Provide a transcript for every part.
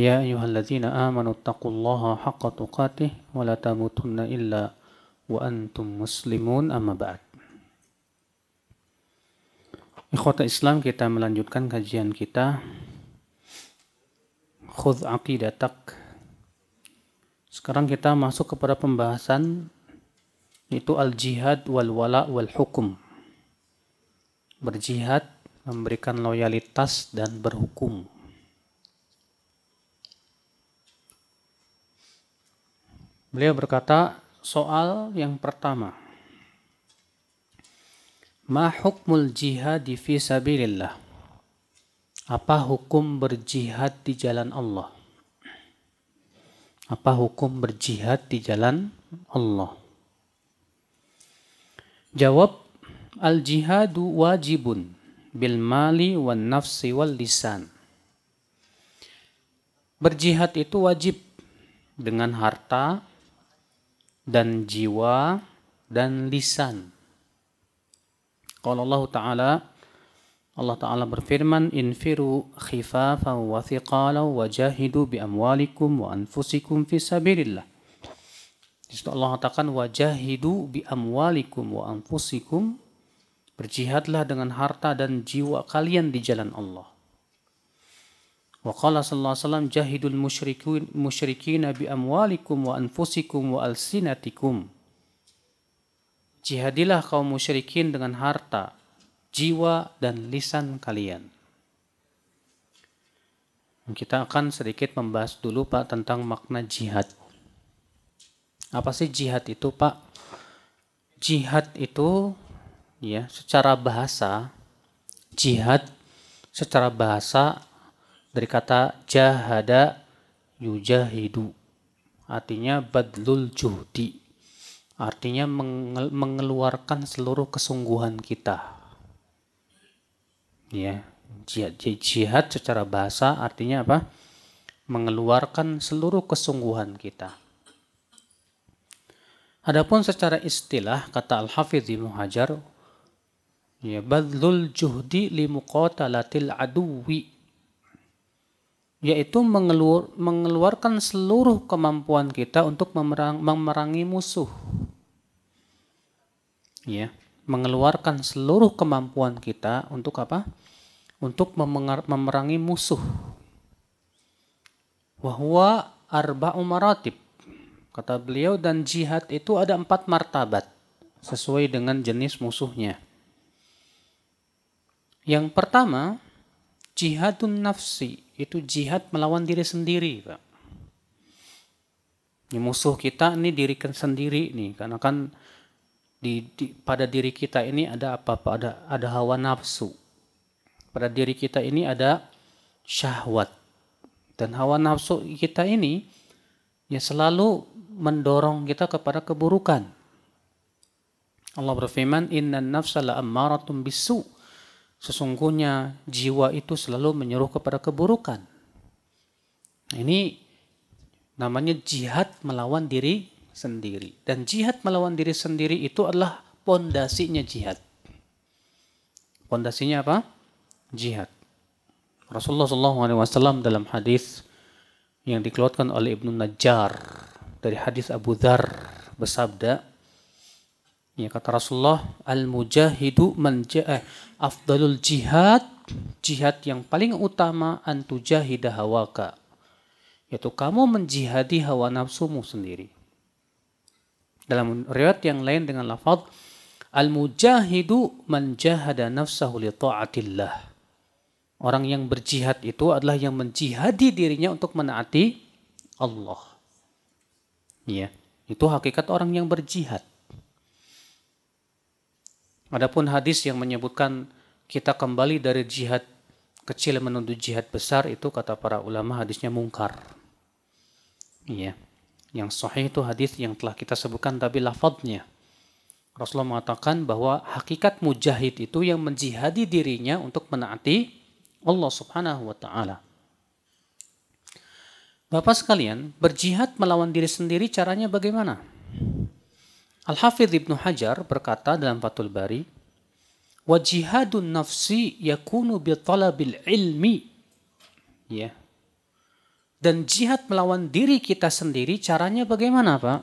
يا أيها الذين آمنوا اتقوا الله حق تقاته ولا تموتن إلا وأنتم مسلمون أما بعد Ikhwata Islam kita melanjutkan kajian kita Khudh Aqidatak Sekarang kita masuk kepada pembahasan itu al-jihad wal wala wal hukum Berjihad memberikan loyalitas dan berhukum Beliau berkata, soal yang pertama. Ma hukmul jihad fi sabilillah? Apa hukum berjihad di jalan Allah? Apa hukum berjihad di jalan Allah? Jawab, al-jihadu wajibun bil mali wan nafsi wal lisan. Berjihad itu wajib dengan harta, dan jiwa dan lisan. Kalau Allah Ta'ala Allah Ta'ala berfirman infiru khifafan wa thiqalan wa jahidu bi amwalikum wa anfusikum fi sabirillah. Justru Allah katakan jahidu bi amwalikum wa anfusikum berjihadlah dengan harta dan jiwa kalian di jalan Allah. Wa qala sallallahu alaihi wasallam jahidul musyrikin musyrikin bi amwalikum wa anfusikum wa alsinatikum. Jihadilah kaum musyrikin dengan harta, jiwa dan lisan kalian. Kita akan sedikit membahas dulu Pak tentang makna jihad. Apa sih jihad itu Pak? Jihad itu ya secara bahasa jihad secara bahasa dari kata jahada yujahidu. Artinya badlul juhdi. Artinya mengeluarkan seluruh kesungguhan kita. Ya, jihad, jihad secara bahasa artinya apa? Mengeluarkan seluruh kesungguhan kita. Adapun secara istilah kata Al-Hafidz Ibnu Hajar ya badlul juhdi li muqatalatil aduwi yaitu mengeluar, mengeluarkan seluruh kemampuan kita untuk memerang, memerangi musuh. Ya, mengeluarkan seluruh kemampuan kita untuk apa? Untuk memerangi musuh. Wahwa arba umaratib. Kata beliau dan jihad itu ada empat martabat sesuai dengan jenis musuhnya. Yang pertama, jihadun nafsi itu jihad melawan diri sendiri, Pak. Ini musuh kita ini diri kan sendiri nih, karena kan di, di, pada diri kita ini ada apa? Ada ada hawa nafsu. Pada diri kita ini ada syahwat. Dan hawa nafsu kita ini ya selalu mendorong kita kepada keburukan. Allah berfirman, "Innan nafsala ammaratun bisu'." Sesungguhnya jiwa itu selalu menyuruh kepada keburukan. Nah, ini namanya jihad melawan diri sendiri. Dan jihad melawan diri sendiri itu adalah pondasinya jihad. Pondasinya apa? Jihad. Rasulullah SAW dalam hadis yang dikeluarkan oleh Ibnu Najjar dari hadis Abu Dhar bersabda, ya kata Rasulullah, al-mujahidu man afdalul jihad, jihad yang paling utama antujahidah hawaka. Yaitu kamu menjihadi hawa nafsumu sendiri. Dalam riwayat yang lain dengan lafaz al-mujahidu man jahada nafsahu li ta'atillah. Orang yang berjihad itu adalah yang menjihadi dirinya untuk menaati Allah. Ya, itu hakikat orang yang berjihad. Adapun hadis yang menyebutkan kita kembali dari jihad kecil menuju jihad besar itu kata para ulama hadisnya mungkar. Iya. Yang sahih itu hadis yang telah kita sebutkan tapi lafadznya. Rasulullah mengatakan bahwa hakikat mujahid itu yang menjihadi dirinya untuk menaati Allah Subhanahu wa taala. Bapak sekalian, berjihad melawan diri sendiri caranya bagaimana? Al-Hafidh Ibnu Hajar berkata dalam Fathul Bari, "Wajihadun nafsi yakunu bi talabil Ya. Dan jihad melawan diri kita sendiri caranya bagaimana, Pak?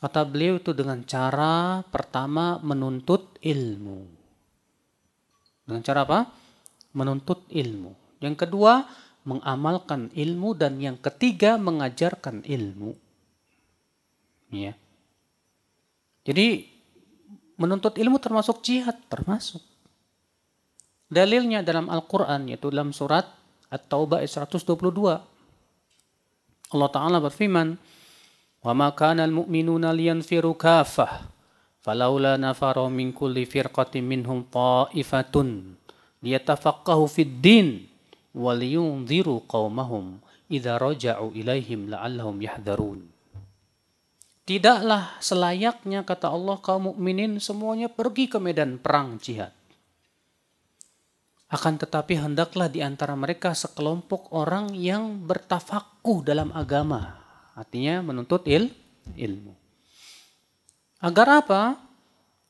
Kata beliau itu dengan cara pertama menuntut ilmu. Dengan cara apa? Menuntut ilmu. Yang kedua, mengamalkan ilmu dan yang ketiga mengajarkan ilmu. Ya. Jadi menuntut ilmu termasuk jihad, termasuk. Dalilnya dalam Al-Quran, yaitu dalam surat At-Taubah 122. Allah Ta'ala berfirman, وَمَا كَانَ الْمُؤْمِنُونَ لِيَنْفِرُوا كَافَةً فَلَوْلَا نَفَرُوا مِنْ كُلِّ فِرْقَةٍ مِنْهُمْ طَائِفَةٌ لِيَتَفَقَّهُ فِي الدِّينِ وَلِيُنْذِرُوا قَوْمَهُمْ إِذَا رَجَعُوا إِلَيْهِمْ لَعَلَّهُمْ يَحْذَرُونَ Tidaklah selayaknya kata Allah kaum mukminin semuanya pergi ke medan perang jihad. Akan tetapi hendaklah di antara mereka sekelompok orang yang bertafakuh dalam agama. Artinya menuntut il, ilmu. Agar apa?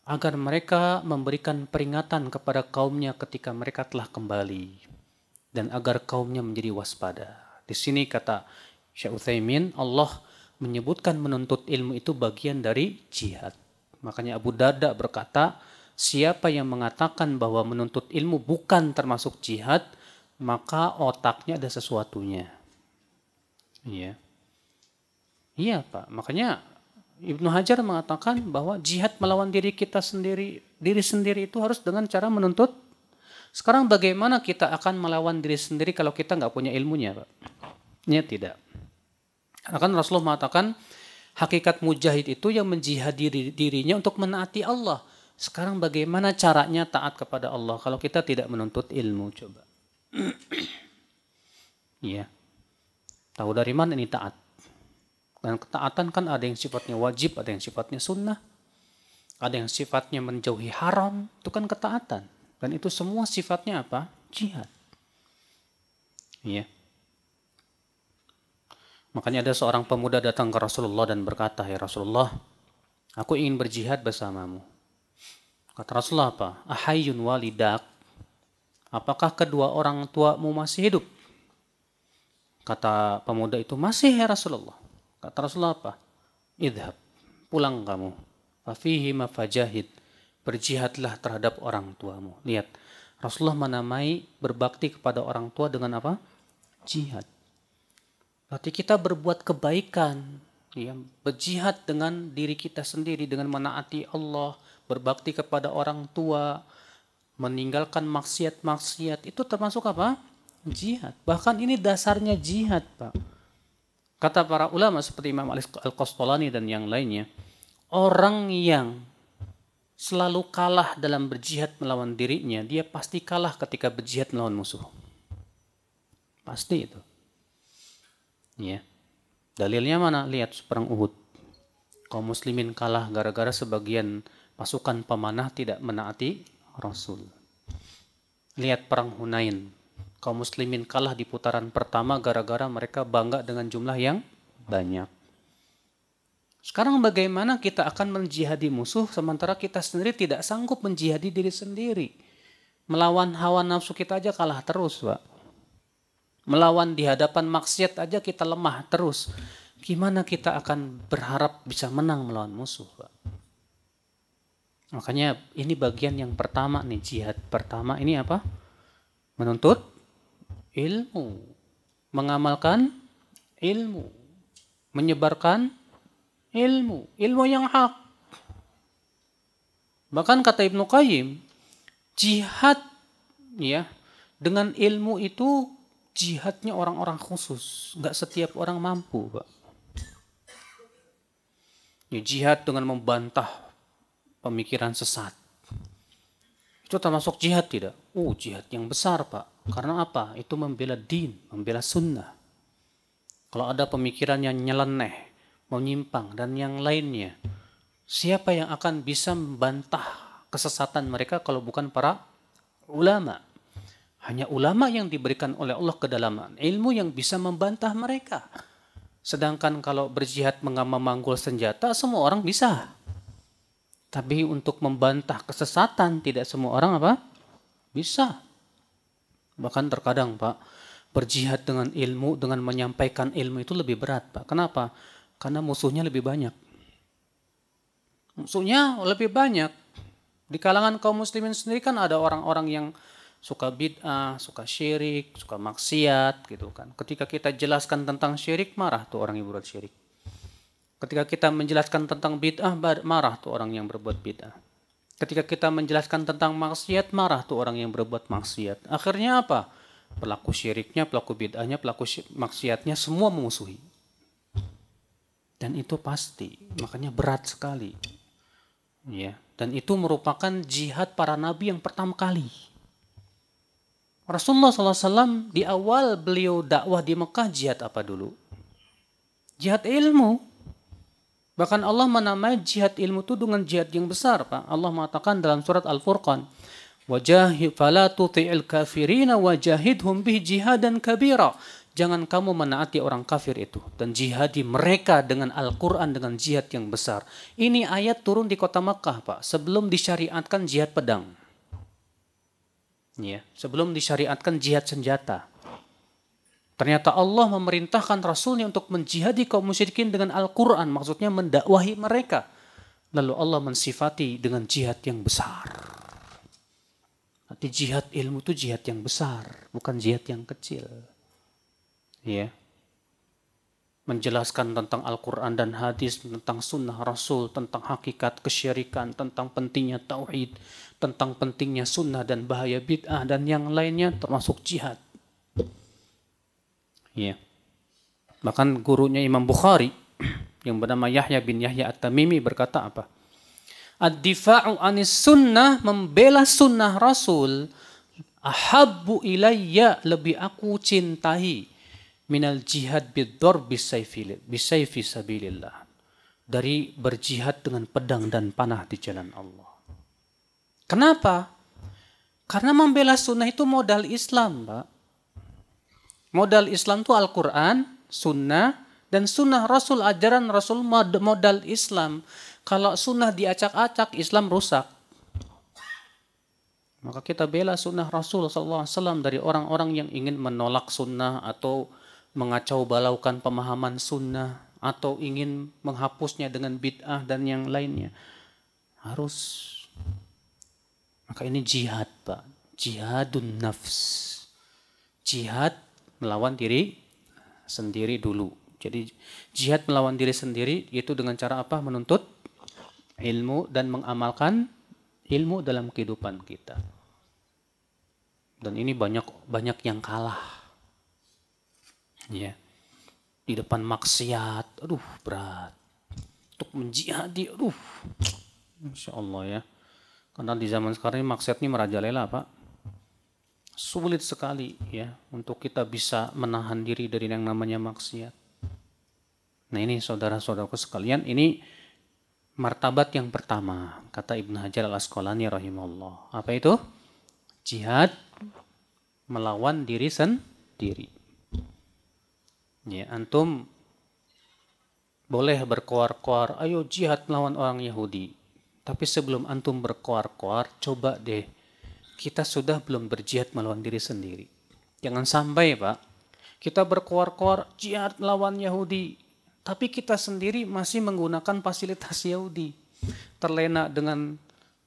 Agar mereka memberikan peringatan kepada kaumnya ketika mereka telah kembali. Dan agar kaumnya menjadi waspada. Di sini kata Syekh Uthaymin, Allah menyebutkan menuntut ilmu itu bagian dari jihad. Makanya Abu Darda berkata, siapa yang mengatakan bahwa menuntut ilmu bukan termasuk jihad, maka otaknya ada sesuatunya. Iya. Iya, Pak. Makanya Ibnu Hajar mengatakan bahwa jihad melawan diri kita sendiri, diri sendiri itu harus dengan cara menuntut. Sekarang bagaimana kita akan melawan diri sendiri kalau kita nggak punya ilmunya, Pak? Ya, tidak akan Rasulullah mengatakan hakikat mujahid itu yang menjihad diri, dirinya untuk menaati Allah. Sekarang bagaimana caranya taat kepada Allah kalau kita tidak menuntut ilmu coba. Ya, Tahu dari mana ini taat? Dan ketaatan kan ada yang sifatnya wajib, ada yang sifatnya sunnah. Ada yang sifatnya menjauhi haram, itu kan ketaatan. Dan itu semua sifatnya apa? Jihad. Iya. Makanya ada seorang pemuda datang ke Rasulullah dan berkata, "Ya Rasulullah, aku ingin berjihad bersamamu." Kata Rasulullah apa? Ahayun walidak. Apakah kedua orang tuamu masih hidup? Kata pemuda itu, masih ya Rasulullah. Kata Rasulullah apa? Idhab, pulang kamu. Fafihi mafajahid. Berjihadlah terhadap orang tuamu. Lihat, Rasulullah menamai berbakti kepada orang tua dengan apa? Jihad. Berarti kita berbuat kebaikan, ya, berjihad dengan diri kita sendiri dengan menaati Allah, berbakti kepada orang tua, meninggalkan maksiat-maksiat itu termasuk apa? Jihad. Bahkan ini dasarnya jihad, Pak. Kata para ulama seperti Imam Al-Qastolani dan yang lainnya, orang yang selalu kalah dalam berjihad melawan dirinya, dia pasti kalah ketika berjihad melawan musuh. Pasti itu. Ya. Dalilnya mana? Lihat perang Uhud. Kaum muslimin kalah gara-gara sebagian pasukan pemanah tidak menaati Rasul. Lihat perang Hunain. Kaum muslimin kalah di putaran pertama gara-gara mereka bangga dengan jumlah yang banyak. Sekarang bagaimana kita akan menjihadi musuh sementara kita sendiri tidak sanggup menjihadi diri sendiri. Melawan hawa nafsu kita aja kalah terus, Pak. Melawan di hadapan maksiat aja kita lemah terus. Gimana kita akan berharap bisa menang melawan musuh, Pak? Makanya ini bagian yang pertama nih, jihad pertama ini apa? Menuntut ilmu, mengamalkan ilmu, menyebarkan ilmu, ilmu yang hak. Bahkan kata Ibnu Qayyim, jihad ya dengan ilmu itu jihadnya orang-orang khusus. Nggak setiap orang mampu, Pak. Ya, jihad dengan membantah pemikiran sesat. Itu termasuk jihad tidak? Uh, jihad yang besar, Pak. Karena apa? Itu membela din, membela sunnah. Kalau ada pemikiran yang nyeleneh, menyimpang, dan yang lainnya, siapa yang akan bisa membantah kesesatan mereka kalau bukan para ulama? Hanya ulama yang diberikan oleh Allah kedalaman ilmu yang bisa membantah mereka. Sedangkan kalau berjihad mengambil senjata, semua orang bisa. Tapi untuk membantah kesesatan, tidak semua orang apa? Bisa. Bahkan terkadang, Pak, berjihad dengan ilmu, dengan menyampaikan ilmu itu lebih berat, Pak. Kenapa? Karena musuhnya lebih banyak. Musuhnya lebih banyak. Di kalangan kaum muslimin sendiri kan ada orang-orang yang suka bid'ah, suka syirik, suka maksiat gitu kan. Ketika kita jelaskan tentang syirik marah tuh orang yang berbuat syirik. Ketika kita menjelaskan tentang bid'ah marah tuh orang yang berbuat bid'ah. Ketika kita menjelaskan tentang maksiat marah tuh orang yang berbuat maksiat. Akhirnya apa? Pelaku syiriknya, pelaku bid'ahnya, pelaku maksiatnya semua memusuhi. Dan itu pasti, makanya berat sekali. Ya, dan itu merupakan jihad para nabi yang pertama kali. Rasulullah SAW di awal beliau dakwah di Mekah jihad apa dulu? Jihad ilmu. Bahkan Allah menamai jihad ilmu itu dengan jihad yang besar. Pak. Allah mengatakan dalam surat Al-Furqan. wajah fala tuti'il kafirina wajahidhum bih jihadan kabira. Jangan kamu menaati orang kafir itu. Dan jihadi mereka dengan Al-Quran dengan jihad yang besar. Ini ayat turun di kota Mekah Pak. Sebelum disyariatkan jihad pedang ya, sebelum disyariatkan jihad senjata. Ternyata Allah memerintahkan Rasulnya untuk menjihadi kaum musyrikin dengan Al-Quran. Maksudnya mendakwahi mereka. Lalu Allah mensifati dengan jihad yang besar. Arti jihad ilmu itu jihad yang besar. Bukan jihad yang kecil. Ya. Menjelaskan tentang Al-Quran dan hadis. Tentang sunnah Rasul. Tentang hakikat kesyirikan. Tentang pentingnya tauhid tentang pentingnya sunnah dan bahaya bid'ah dan yang lainnya termasuk jihad. Ya. Bahkan gurunya Imam Bukhari yang bernama Yahya bin Yahya At-Tamimi berkata apa? Ad-difa'u anis sunnah membela sunnah Rasul ahabbu ilayya lebih aku cintai minal jihad bid'or bisayfi bisayfi sabilillah dari berjihad dengan pedang dan panah di jalan Allah. Kenapa? Karena membela sunnah itu modal Islam, Pak. Modal Islam itu Al-Quran, sunnah, dan sunnah Rasul, ajaran Rasul modal Islam. Kalau sunnah diacak-acak, Islam rusak. Maka kita bela sunnah Rasul SAW dari orang-orang yang ingin menolak sunnah atau mengacau balaukan pemahaman sunnah atau ingin menghapusnya dengan bid'ah dan yang lainnya. Harus maka ini jihad, Pak. Jihadun nafs. Jihad melawan diri sendiri dulu. Jadi jihad melawan diri sendiri yaitu dengan cara apa? Menuntut ilmu dan mengamalkan ilmu dalam kehidupan kita. Dan ini banyak banyak yang kalah. Ya. Di depan maksiat, aduh berat. Untuk menjihadi, aduh. Masya Allah ya. Padahal di zaman sekarang ini maksiat ini merajalela, Pak. Sulit sekali ya untuk kita bisa menahan diri dari yang namanya maksiat. Nah ini saudara-saudaraku sekalian, ini martabat yang pertama, kata Ibn Hajar al-Asqalani rahimahullah. Apa itu? Jihad melawan diri sendiri. Ya, antum boleh berkoar-koar, ayo jihad melawan orang Yahudi. Tapi sebelum antum berkoar-koar, coba deh kita sudah belum berjihad melawan diri sendiri. Jangan sampai, Pak, kita berkoar-koar jihad melawan Yahudi, tapi kita sendiri masih menggunakan fasilitas Yahudi. Terlena dengan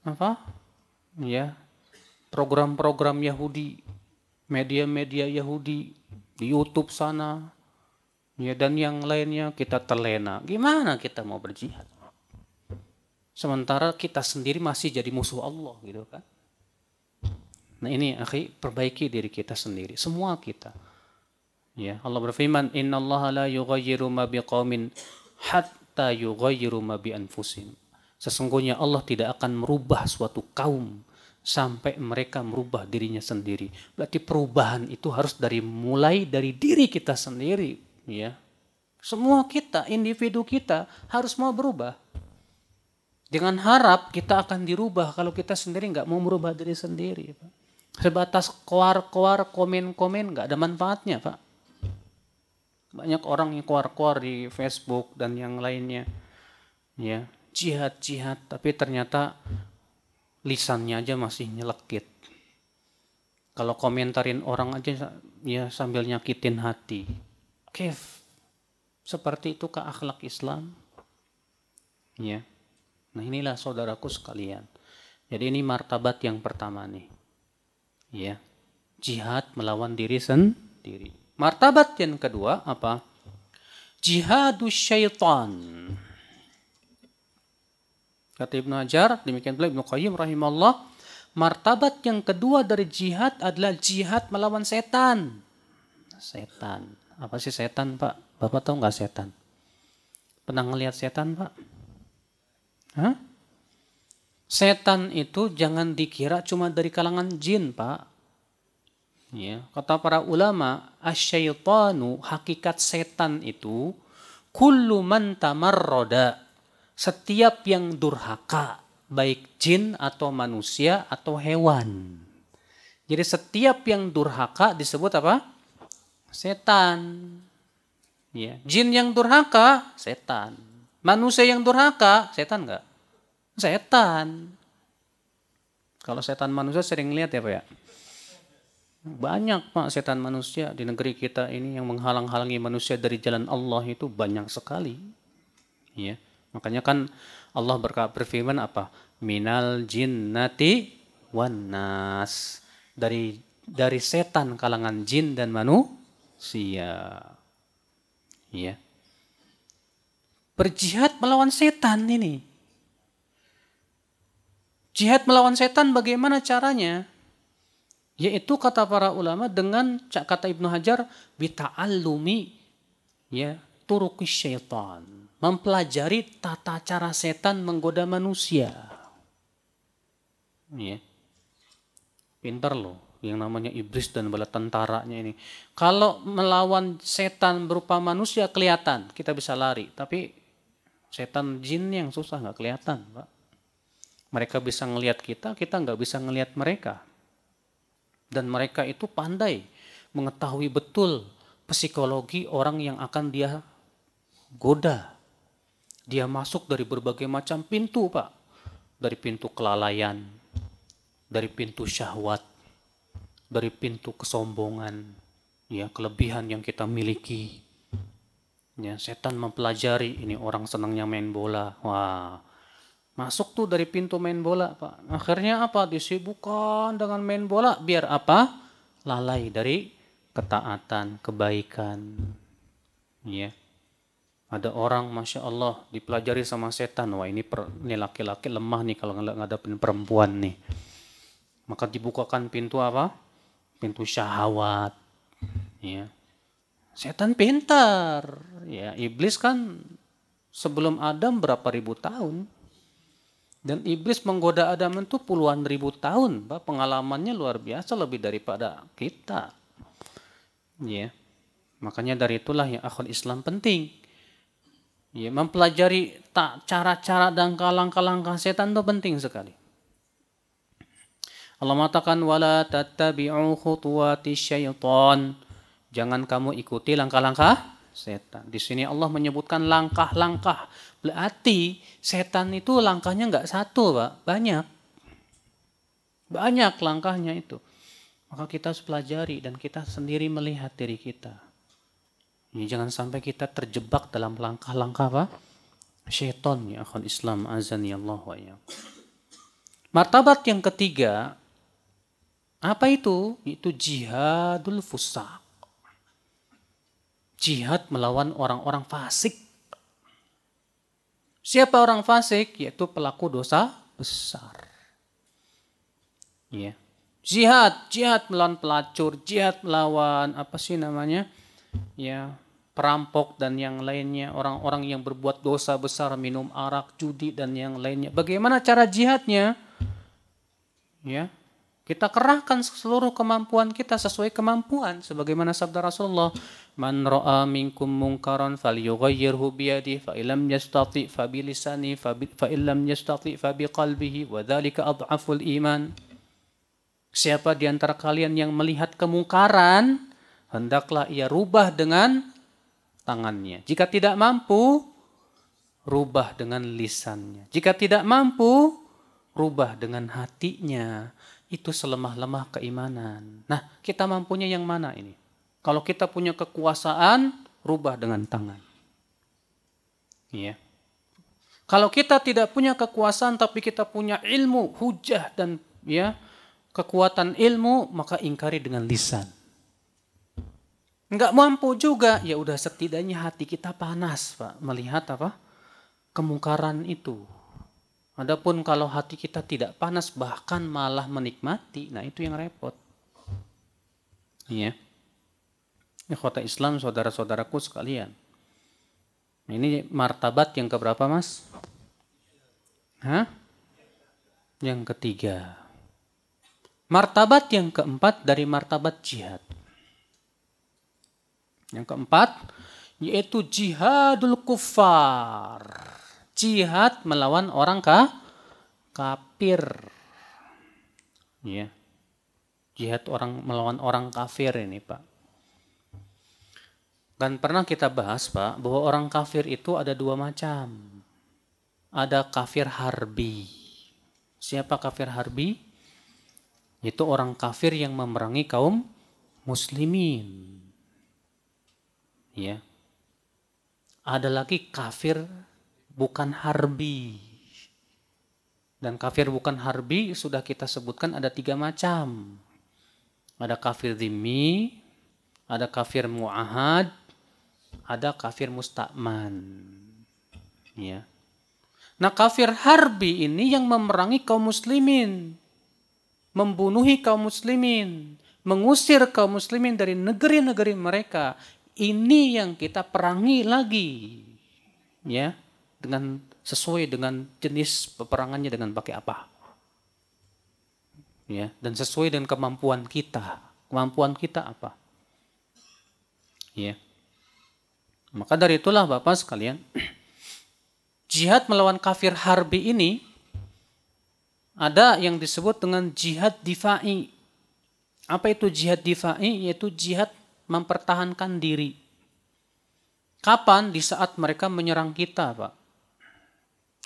apa? Ya, program-program Yahudi, media-media Yahudi di YouTube sana, ya dan yang lainnya kita terlena. Gimana kita mau berjihad? Sementara kita sendiri masih jadi musuh Allah gitu kan. Nah ini akhi perbaiki diri kita sendiri, semua kita. Ya, Allah berfirman, "Inna Allah la yughayyiru ma biqaumin hatta yughayyiru ma bi anfusin Sesungguhnya Allah tidak akan merubah suatu kaum sampai mereka merubah dirinya sendiri. Berarti perubahan itu harus dari mulai dari diri kita sendiri, ya. Semua kita, individu kita harus mau berubah. Dengan harap kita akan dirubah kalau kita sendiri nggak mau merubah diri sendiri. Pak. Sebatas kuar-kuar, komen-komen nggak ada manfaatnya Pak. Banyak orang yang kuar-kuar di Facebook dan yang lainnya. Ya, jihad-jihad tapi ternyata lisannya aja masih nyelekit. Kalau komentarin orang aja ya sambil nyakitin hati. Kev, seperti itu ke akhlak Islam? Ya. Nah inilah saudaraku sekalian. Jadi ini martabat yang pertama nih. Ya. Jihad melawan diri sendiri. Martabat yang kedua apa? jihadu syaitan. Kata Ibnu Hajar, demikian pula Ibnu Qayyim rahimahullah. Martabat yang kedua dari jihad adalah jihad melawan setan. Setan. Apa sih setan, Pak? Bapak tahu nggak setan? Pernah ngelihat setan, Pak? Hah? Setan itu jangan dikira cuma dari kalangan jin, Pak. Ya, kata para ulama, asyaitanu hakikat setan itu kullu man tamarroda. Setiap yang durhaka, baik jin atau manusia atau hewan. Jadi setiap yang durhaka disebut apa? Setan. Ya, jin yang durhaka, setan. Manusia yang durhaka, setan nggak? Setan. Kalau setan manusia sering lihat ya Pak ya. Banyak Pak setan manusia di negeri kita ini yang menghalang-halangi manusia dari jalan Allah itu banyak sekali. Ya. Makanya kan Allah berfirman apa? Minal jinnati wan nas. Dari dari setan kalangan jin dan manusia. Ya. Berjihad melawan setan ini. Jihad melawan setan bagaimana caranya? Yaitu kata para ulama dengan kata Ibnu Hajar bita'allumi ya turuki syaitan. Mempelajari tata cara setan menggoda manusia. Ya. Pinter loh yang namanya iblis dan bala tentaranya ini. Kalau melawan setan berupa manusia kelihatan kita bisa lari, tapi Setan jin yang susah nggak kelihatan, Pak. Mereka bisa ngelihat kita, kita nggak bisa ngelihat mereka. Dan mereka itu pandai mengetahui betul psikologi orang yang akan dia goda. Dia masuk dari berbagai macam pintu, Pak. Dari pintu kelalaian, dari pintu syahwat, dari pintu kesombongan, ya kelebihan yang kita miliki, Ya, setan mempelajari ini orang senangnya main bola. Wah, masuk tuh dari pintu main bola, Pak. Akhirnya apa? Disibukkan dengan main bola biar apa? Lalai dari ketaatan, kebaikan. Ya. Ada orang, masya Allah, dipelajari sama setan. Wah ini, per, ini laki-laki lemah nih kalau nggak ngadapin perempuan nih. Maka dibukakan pintu apa? Pintu syahwat. Ya. Setan pintar. Ya, iblis kan sebelum Adam berapa ribu tahun. Dan iblis menggoda Adam itu puluhan ribu tahun. Bah, pengalamannya luar biasa lebih daripada kita. Ya. Makanya dari itulah yang akhul Islam penting. Ya, mempelajari tak cara-cara dan langkah-langkah setan itu penting sekali. Allah mengatakan wala tattabi'u khutuwati syaitan. Jangan kamu ikuti langkah-langkah setan. Di sini Allah menyebutkan langkah-langkah. Berarti setan itu langkahnya nggak satu, Pak. Banyak. Banyak langkahnya itu. Maka kita harus pelajari dan kita sendiri melihat diri kita. Ini jangan sampai kita terjebak dalam langkah-langkah apa? Syaitan ya akhul Islam azan ya Allah wa iya. Martabat yang ketiga apa itu? Itu jihadul fusak jihad melawan orang-orang fasik. Siapa orang fasik? Yaitu pelaku dosa besar. Ya. Jihad, jihad melawan pelacur, jihad melawan apa sih namanya? Ya, perampok dan yang lainnya, orang-orang yang berbuat dosa besar, minum arak, judi dan yang lainnya. Bagaimana cara jihadnya? Ya, kita kerahkan seluruh kemampuan kita sesuai kemampuan sebagaimana sabda Rasulullah, "Man ra'a minkum munkaran falyughayyirhu bi yadihi fa illam yastati fa bi lisani fa illam yastati fa bi qalbihi wa dzalika adhaful iman." Siapa di antara kalian yang melihat kemungkaran, hendaklah ia rubah dengan tangannya. Jika tidak mampu, rubah dengan lisannya. Jika tidak mampu, rubah dengan hatinya itu selemah-lemah keimanan. Nah, kita mampunya yang mana ini? Kalau kita punya kekuasaan, rubah dengan tangan. Iya. Kalau kita tidak punya kekuasaan tapi kita punya ilmu, hujah dan ya, kekuatan ilmu, maka ingkari dengan lisan. Enggak mampu juga, ya udah setidaknya hati kita panas, Pak, melihat apa? kemungkaran itu. Adapun kalau hati kita tidak panas bahkan malah menikmati, nah itu yang repot. Iya. Ini kota Islam saudara-saudaraku sekalian. Ini martabat yang keberapa mas? Hah? Yang ketiga. Martabat yang keempat dari martabat jihad. Yang keempat yaitu jihadul kufar jihad melawan orang ka kafir. Ya. Jihad orang melawan orang kafir ini, Pak. Kan pernah kita bahas, Pak, bahwa orang kafir itu ada dua macam. Ada kafir harbi. Siapa kafir harbi? Itu orang kafir yang memerangi kaum muslimin. Ya. Ada lagi kafir bukan harbi. Dan kafir bukan harbi sudah kita sebutkan ada tiga macam. Ada kafir dimi ada kafir mu'ahad, ada kafir musta'man. Ya. Nah kafir harbi ini yang memerangi kaum muslimin. Membunuhi kaum muslimin. Mengusir kaum muslimin dari negeri-negeri mereka. Ini yang kita perangi lagi. Ya dengan sesuai dengan jenis peperangannya dengan pakai apa. Ya, dan sesuai dengan kemampuan kita. Kemampuan kita apa? Ya. Maka dari itulah Bapak sekalian, jihad melawan kafir harbi ini ada yang disebut dengan jihad difa'i. Apa itu jihad difa'i? Yaitu jihad mempertahankan diri. Kapan? Di saat mereka menyerang kita, Pak.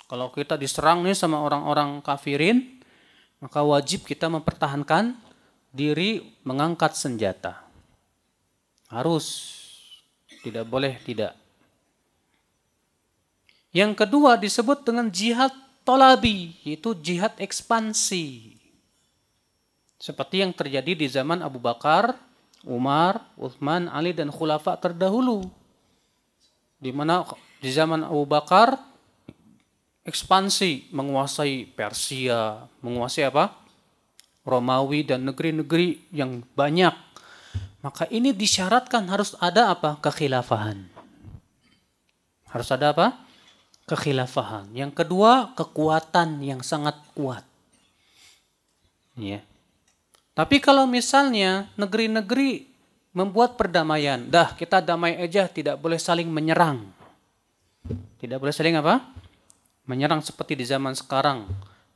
Kalau kita diserang nih sama orang-orang kafirin, maka wajib kita mempertahankan diri mengangkat senjata. Harus. Tidak boleh tidak. Yang kedua disebut dengan jihad tolabi, yaitu jihad ekspansi. Seperti yang terjadi di zaman Abu Bakar, Umar, Uthman, Ali, dan khulafa terdahulu. Di mana di zaman Abu Bakar, ekspansi, menguasai Persia, menguasai apa? Romawi dan negeri-negeri yang banyak. Maka ini disyaratkan harus ada apa? Kekhilafahan. Harus ada apa? Kekhilafahan. Yang kedua, kekuatan yang sangat kuat. Ya. Tapi kalau misalnya negeri-negeri membuat perdamaian, dah kita damai aja tidak boleh saling menyerang. Tidak boleh saling apa? menyerang seperti di zaman sekarang.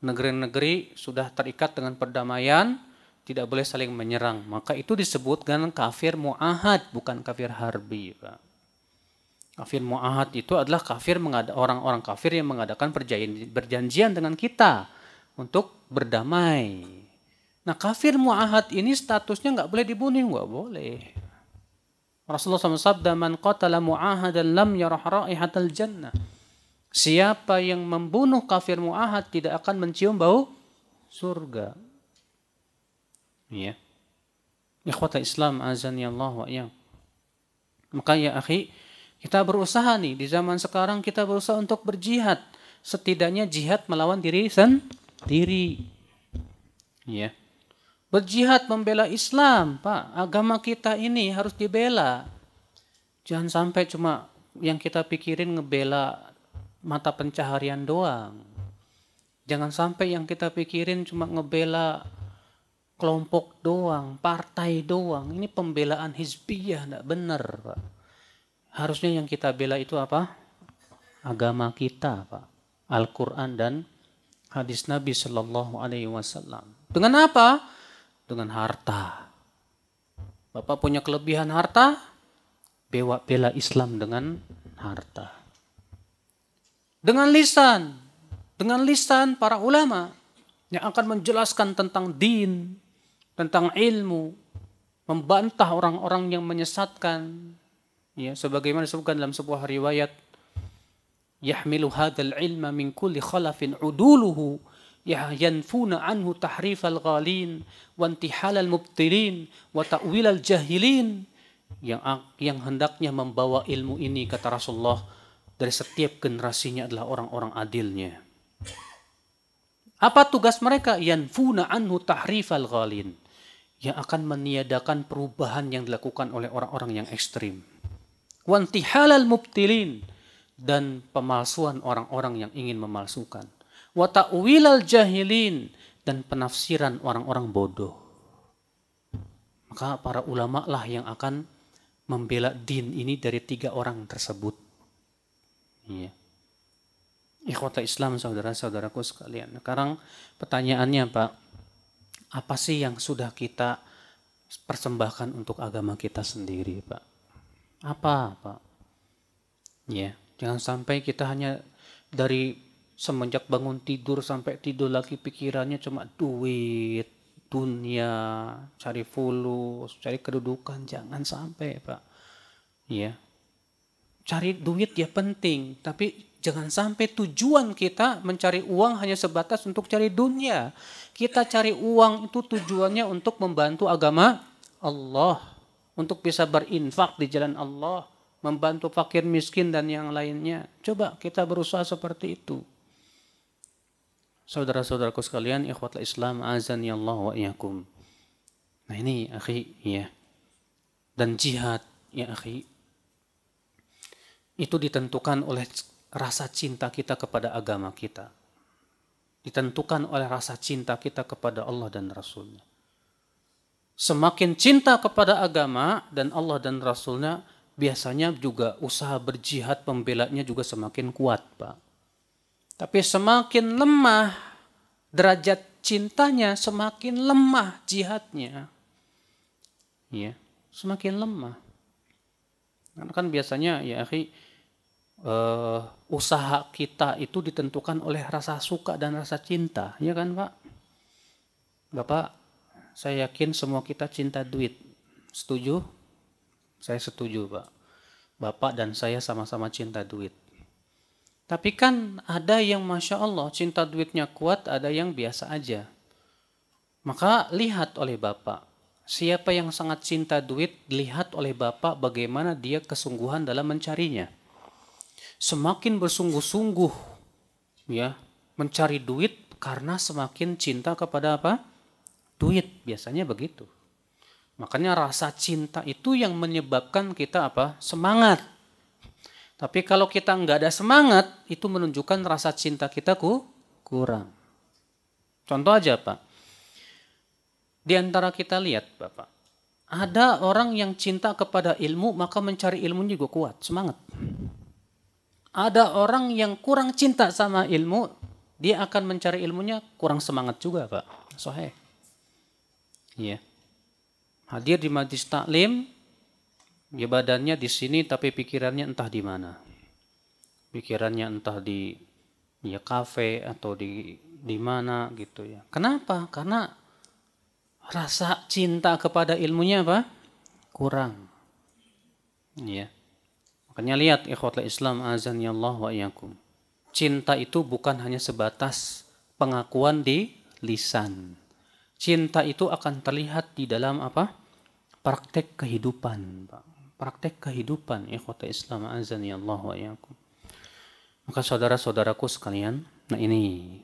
Negeri-negeri sudah terikat dengan perdamaian, tidak boleh saling menyerang. Maka itu disebutkan kafir mu'ahad, bukan kafir harbi. Kafir mu'ahad itu adalah kafir orang-orang kafir yang mengadakan perjanjian dengan kita untuk berdamai. Nah kafir mu'ahad ini statusnya nggak boleh dibunuh, nggak boleh. Rasulullah SAW sabda man qatala mu'ahadan lam yarah ra'ihatal jannah Siapa yang membunuh kafir mu'ahad tidak akan mencium bau surga. Ya. Ikhwata Islam azani ya Allah wa ya. Maka ya akhi, kita berusaha nih di zaman sekarang kita berusaha untuk berjihad. Setidaknya jihad melawan diri sendiri. Ya. Berjihad membela Islam, Pak. Agama kita ini harus dibela. Jangan sampai cuma yang kita pikirin ngebela mata pencaharian doang. Jangan sampai yang kita pikirin cuma ngebela kelompok doang, partai doang. Ini pembelaan hizbiyah, tidak benar, Pak. Harusnya yang kita bela itu apa? Agama kita, Pak. Al-Quran dan hadis Nabi Sallallahu Alaihi Wasallam. Dengan apa? Dengan harta. Bapak punya kelebihan harta, Bewa bela Islam dengan harta dengan lisan, dengan lisan para ulama yang akan menjelaskan tentang din, tentang ilmu, membantah orang-orang yang menyesatkan. Ya, sebagaimana disebutkan dalam sebuah riwayat, yahmilu hadzal ilma min kulli khalafin uduluhu yanfuna anhu tahrifal al-ghalin wa intihalal al-mubtilin wa ta'wil al-jahilin yang yang hendaknya membawa ilmu ini kata Rasulullah dari setiap generasinya adalah orang-orang adilnya. Apa tugas mereka? Yanfuna anhu tahrifal ghalin. Yang akan meniadakan perubahan yang dilakukan oleh orang-orang yang ekstrim. Wantihalal mubtilin. Dan pemalsuan orang-orang yang ingin memalsukan. Wata'wilal jahilin. Dan penafsiran orang-orang bodoh. Maka para ulama lah yang akan membela din ini dari tiga orang tersebut. Iya. Ikhwata Islam saudara-saudaraku sekalian. Sekarang pertanyaannya Pak, apa sih yang sudah kita persembahkan untuk agama kita sendiri Pak? Apa Pak? Ya, jangan sampai kita hanya dari semenjak bangun tidur sampai tidur lagi pikirannya cuma duit, dunia, cari fulus, cari kedudukan. Jangan sampai Pak. Ya, cari duit ya penting, tapi jangan sampai tujuan kita mencari uang hanya sebatas untuk cari dunia. Kita cari uang itu tujuannya untuk membantu agama Allah, untuk bisa berinfak di jalan Allah, membantu fakir miskin dan yang lainnya. Coba kita berusaha seperti itu. Saudara-saudaraku sekalian, ikhwatul Islam azan ya Allah wa iyakum. Nah ini akhi ya. Dan jihad ya akhi itu ditentukan oleh rasa cinta kita kepada agama kita. Ditentukan oleh rasa cinta kita kepada Allah dan Rasulnya. Semakin cinta kepada agama dan Allah dan Rasulnya, biasanya juga usaha berjihad pembelanya juga semakin kuat, Pak. Tapi semakin lemah derajat cintanya, semakin lemah jihadnya. Ya, semakin lemah. Karena kan biasanya ya akhi uh, usaha kita itu ditentukan oleh rasa suka dan rasa cinta, ya kan Pak? Bapak, saya yakin semua kita cinta duit. Setuju? Saya setuju, Pak. Bapak dan saya sama-sama cinta duit. Tapi kan ada yang Masya Allah cinta duitnya kuat, ada yang biasa aja. Maka lihat oleh Bapak. Siapa yang sangat cinta duit, lihat oleh Bapak bagaimana dia kesungguhan dalam mencarinya semakin bersungguh-sungguh ya mencari duit karena semakin cinta kepada apa? Duit biasanya begitu. Makanya rasa cinta itu yang menyebabkan kita apa? Semangat. Tapi kalau kita nggak ada semangat, itu menunjukkan rasa cinta kita ku kurang. Contoh aja Pak. Di antara kita lihat Bapak. Ada orang yang cinta kepada ilmu, maka mencari ilmunya juga kuat, semangat. Ada orang yang kurang cinta sama ilmu, dia akan mencari ilmunya kurang semangat juga, Pak. Sohe. Iya. Hadir di majlis taklim, ya badannya di sini tapi pikirannya entah di mana. Pikirannya entah di ya kafe atau di di mana gitu ya. Kenapa? Karena rasa cinta kepada ilmunya apa? Kurang. Iya. Yeah. Makanya lihat ikhwatul Islam azan ya Allah wa iyyakum. Cinta itu bukan hanya sebatas pengakuan di lisan. Cinta itu akan terlihat di dalam apa? Praktek kehidupan, Pak. Praktek kehidupan ikhwatul Islam azan ya Allah wa iyyakum. Maka saudara-saudaraku sekalian, nah ini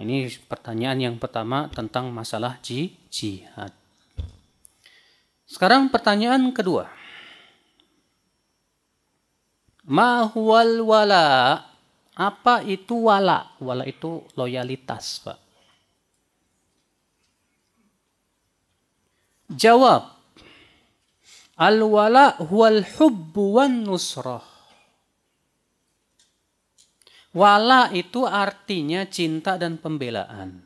ini pertanyaan yang pertama tentang masalah jihad. Sekarang pertanyaan kedua. Ma huwal wala? Apa itu wala? Wala itu loyalitas, Pak. Jawab. Al-wala huwal hubbu wan nusrah. Wala itu artinya cinta dan pembelaan.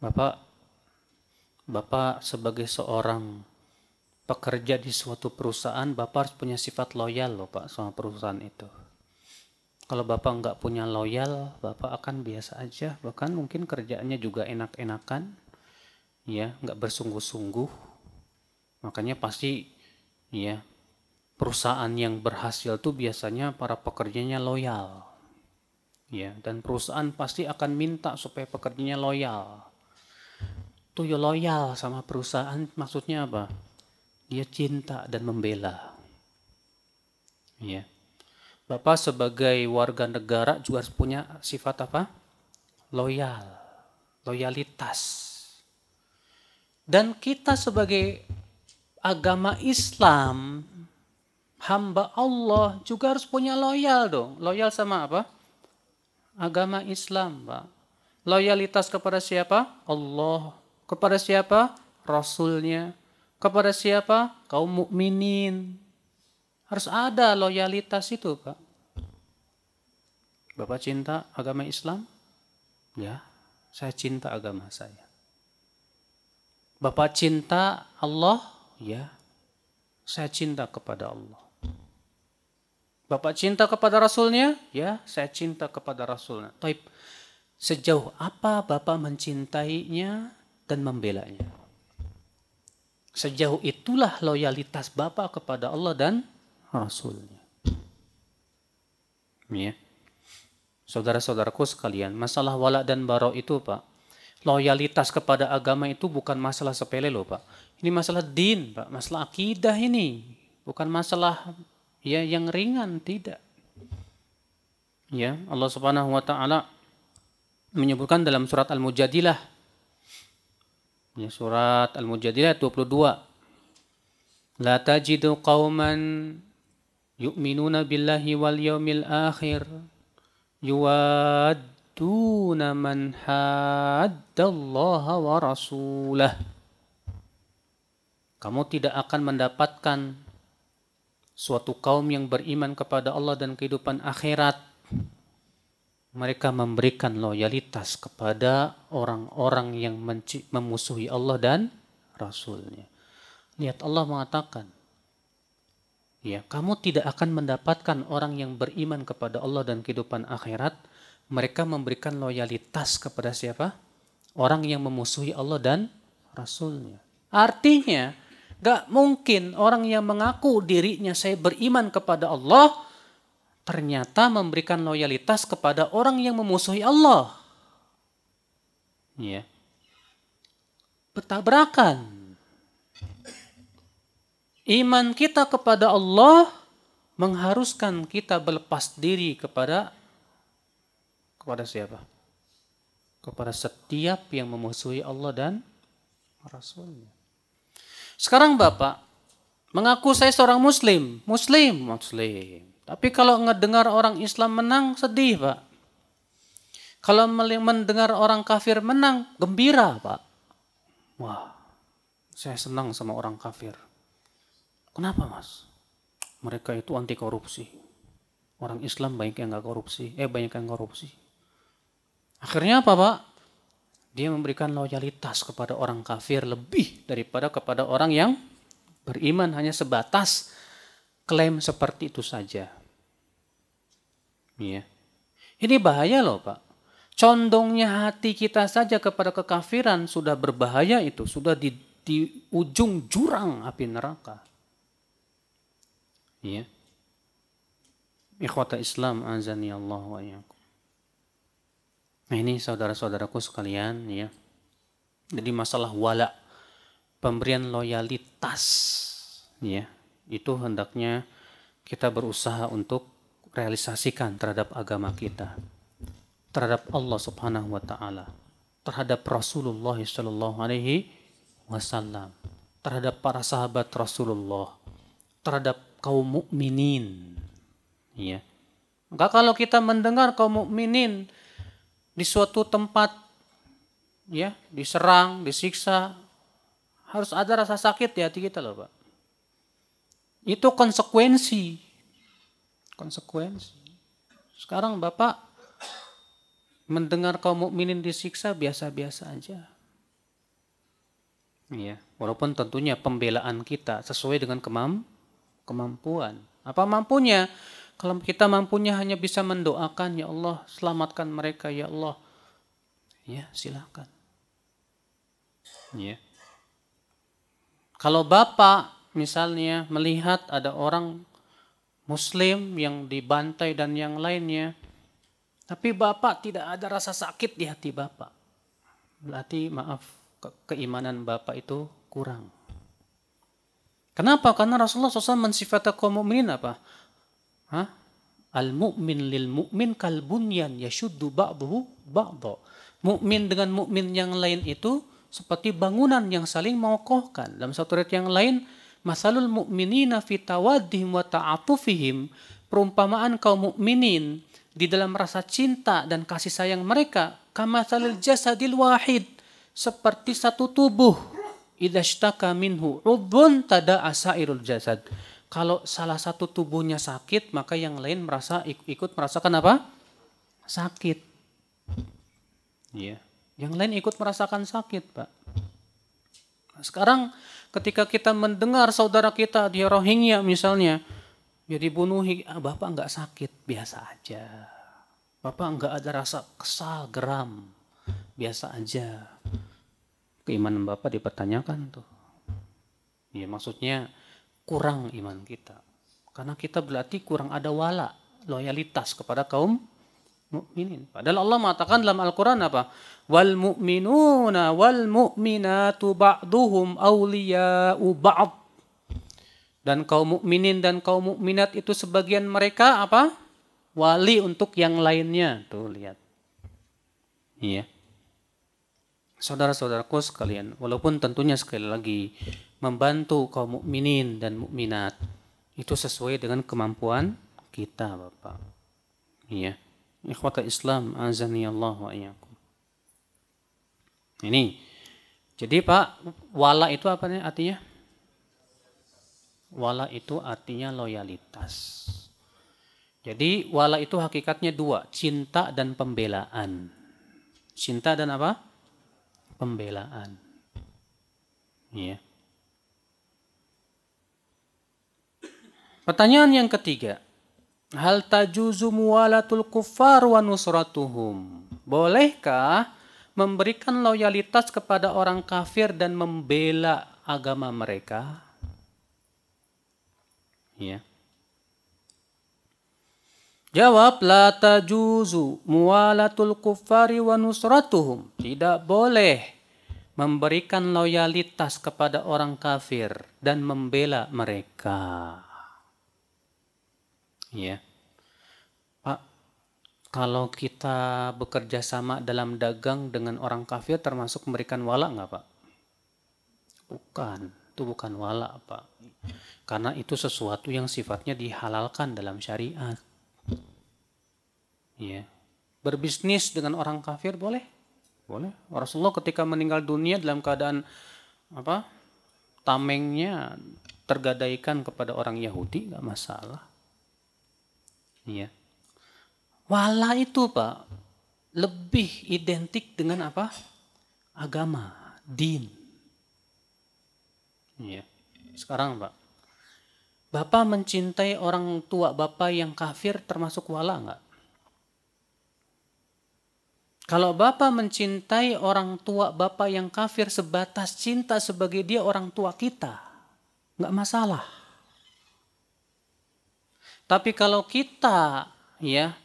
Bapak, Bapak sebagai seorang pekerja di suatu perusahaan, Bapak harus punya sifat loyal loh Pak sama perusahaan itu. Kalau Bapak nggak punya loyal, Bapak akan biasa aja, bahkan mungkin kerjaannya juga enak-enakan, ya nggak bersungguh-sungguh. Makanya pasti ya perusahaan yang berhasil tuh biasanya para pekerjanya loyal. Ya, dan perusahaan pasti akan minta supaya pekerjanya loyal. Tuh ya, loyal sama perusahaan maksudnya apa? dia cinta dan membela. Ya. Bapak sebagai warga negara juga harus punya sifat apa? Loyal, loyalitas. Dan kita sebagai agama Islam, hamba Allah juga harus punya loyal dong. Loyal sama apa? Agama Islam, Pak. Loyalitas kepada siapa? Allah. Kepada siapa? Rasulnya kepada siapa? Kaum mukminin. Harus ada loyalitas itu, Pak. Bapak cinta agama Islam? Ya, saya cinta agama saya. Bapak cinta Allah? Ya, saya cinta kepada Allah. Bapak cinta kepada Rasulnya? Ya, saya cinta kepada Rasulnya. sejauh apa Bapak mencintainya dan membelanya? Sejauh itulah loyalitas bapak kepada Allah dan Rasulnya. Ya. Saudara-saudaraku sekalian, masalah wala dan barok itu Pak, loyalitas kepada agama itu bukan masalah sepele loh Pak. Ini masalah din Pak, masalah akidah ini. Bukan masalah ya yang ringan, tidak. Ya, Allah Subhanahu wa taala menyebutkan dalam surat Al-Mujadilah ini surat Al-Mujadilah 22. La tajidu qauman yu'minuna billahi wal yawmil akhir yuwadduna man haddallaha wa rasulah. Kamu tidak akan mendapatkan suatu kaum yang beriman kepada Allah dan kehidupan akhirat mereka memberikan loyalitas kepada orang-orang yang memusuhi Allah dan Rasulnya. Lihat Allah mengatakan, ya kamu tidak akan mendapatkan orang yang beriman kepada Allah dan kehidupan akhirat. Mereka memberikan loyalitas kepada siapa? Orang yang memusuhi Allah dan Rasulnya. Artinya, gak mungkin orang yang mengaku dirinya saya beriman kepada Allah, ternyata memberikan loyalitas kepada orang yang memusuhi Allah. Ya. Bertabrakan. Iman kita kepada Allah mengharuskan kita berlepas diri kepada kepada siapa? Kepada setiap yang memusuhi Allah dan Rasulnya. Sekarang Bapak, mengaku saya seorang Muslim. Muslim, Muslim. Tapi kalau mendengar orang Islam menang, sedih Pak. Kalau mendengar orang kafir menang, gembira Pak. Wah, saya senang sama orang kafir. Kenapa mas? Mereka itu anti korupsi. Orang Islam banyak yang nggak korupsi. Eh banyak yang korupsi. Akhirnya apa pak? Dia memberikan loyalitas kepada orang kafir lebih daripada kepada orang yang beriman hanya sebatas klaim seperti itu saja. Ya. Ini bahaya loh Pak. Condongnya hati kita saja kepada kekafiran sudah berbahaya itu. Sudah di, di ujung jurang api neraka. Ya. Ikhwata Islam azani Allah wa Nah ini saudara-saudaraku sekalian ya. Jadi masalah wala pemberian loyalitas ya itu hendaknya kita berusaha untuk realisasikan terhadap agama kita, terhadap Allah Subhanahu wa taala, terhadap Rasulullah sallallahu alaihi wasallam, terhadap para sahabat Rasulullah, terhadap kaum mukminin. Ya. Maka kalau kita mendengar kaum mukminin di suatu tempat ya diserang, disiksa, harus ada rasa sakit di hati kita loh, Pak. Itu konsekuensi. Konsekuensi. Sekarang Bapak mendengar kaum mukminin disiksa biasa-biasa aja. Iya, walaupun tentunya pembelaan kita sesuai dengan kemam kemampuan. Apa mampunya? Kalau kita mampunya hanya bisa mendoakan, ya Allah, selamatkan mereka, ya Allah. Ya, silakan. Iya. Kalau Bapak misalnya melihat ada orang muslim yang dibantai dan yang lainnya. Tapi Bapak tidak ada rasa sakit di hati Bapak. Berarti maaf ke keimanan Bapak itu kurang. Kenapa? Karena Rasulullah SAW mensifatkan kaum mukminin apa? Hah? Al mukmin lil mukmin kal bunyan yashuddu ba'dahu ba'dha. Mukmin dengan mukmin yang lain itu seperti bangunan yang saling mengokohkan. Dalam satu riwayat yang lain, Masalul mu'minina fi tawaddihim wa ta'atufihim. Perumpamaan kaum mukminin di dalam rasa cinta dan kasih sayang mereka. Kamasalil jasadil wahid. Seperti satu tubuh. Idashtaka minhu ubun tada asairul jasad. Kalau salah satu tubuhnya sakit, maka yang lain merasa ikut merasakan apa? Sakit. Iya. Yeah. Yang lain ikut merasakan sakit, Pak. Sekarang ketika kita mendengar saudara kita di Rohingya misalnya, jadi dibunuhi, ah, Bapak nggak sakit, biasa aja. Bapak nggak ada rasa kesal, geram, biasa aja. Keimanan Bapak dipertanyakan tuh. Ya maksudnya kurang iman kita. Karena kita berarti kurang ada wala, loyalitas kepada kaum mukminin. Padahal Allah mengatakan dalam Al-Quran apa? wal mu'minuna wal mu'minatu ba'duhum awliya'u ba'd dan kaum mukminin dan kaum mukminat itu sebagian mereka apa wali untuk yang lainnya tuh lihat iya saudara-saudaraku sekalian walaupun tentunya sekali lagi membantu kaum mukminin dan mukminat itu sesuai dengan kemampuan kita Bapak iya ikhwata Islam azani Allah wa iyyakum ini. Jadi Pak, wala itu apa nih artinya? Wala itu artinya loyalitas. Jadi wala itu hakikatnya dua, cinta dan pembelaan. Cinta dan apa? Pembelaan. Ya. Pertanyaan yang ketiga. Hal tajuzu muwalatul kufar wa nusratuhum? Bolehkah memberikan loyalitas kepada orang kafir dan membela agama mereka. Ya. Jawab la tajuzu muwalatul kuffari wa nusratuhum. Tidak boleh memberikan loyalitas kepada orang kafir dan membela mereka. Ya kalau kita bekerja sama dalam dagang dengan orang kafir termasuk memberikan wala nggak Pak? Bukan, itu bukan wala Pak. Karena itu sesuatu yang sifatnya dihalalkan dalam syariat. Ya. Berbisnis dengan orang kafir boleh? Boleh. Rasulullah ketika meninggal dunia dalam keadaan apa? Tamengnya tergadaikan kepada orang Yahudi nggak masalah. Iya. Wala itu Pak, lebih identik dengan apa? Agama, din. Ya. Sekarang Pak, Bapak mencintai orang tua Bapak yang kafir termasuk wala nggak? Kalau Bapak mencintai orang tua Bapak yang kafir sebatas cinta sebagai dia orang tua kita, nggak masalah. Tapi kalau kita ya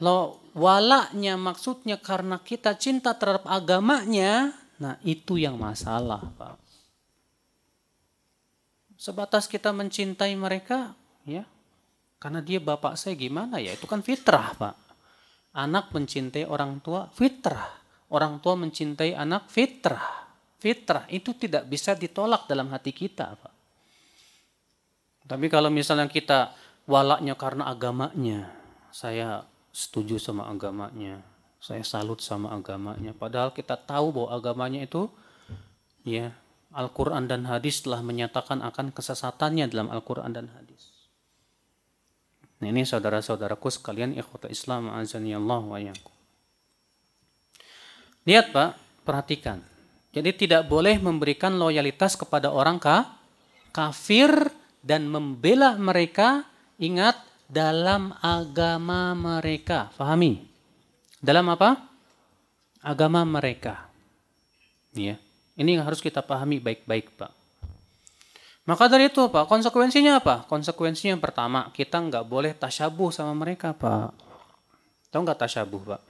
Lo walaknya maksudnya karena kita cinta terhadap agamanya, nah itu yang masalah, Pak. Sebatas kita mencintai mereka, ya. Karena dia bapak saya gimana ya? Itu kan fitrah, Pak. Anak mencintai orang tua fitrah. Orang tua mencintai anak fitrah. Fitrah itu tidak bisa ditolak dalam hati kita, Pak. Tapi kalau misalnya kita walaknya karena agamanya, saya setuju sama agamanya, saya salut sama agamanya. Padahal kita tahu bahwa agamanya itu ya Al-Quran dan hadis telah menyatakan akan kesesatannya dalam Al-Quran dan hadis. Nah, ini saudara-saudaraku sekalian ikhwata Islam azani Allah wa yaku. Lihat Pak, perhatikan. Jadi tidak boleh memberikan loyalitas kepada orang kafir dan membela mereka. Ingat, dalam agama mereka. Fahami? Dalam apa? Agama mereka. Ya. Ini yang harus kita pahami baik-baik, Pak. Maka dari itu, Pak, konsekuensinya apa? Konsekuensinya yang pertama, kita nggak boleh tasyabuh sama mereka, Pak. Tahu nggak tasyabuh, Pak?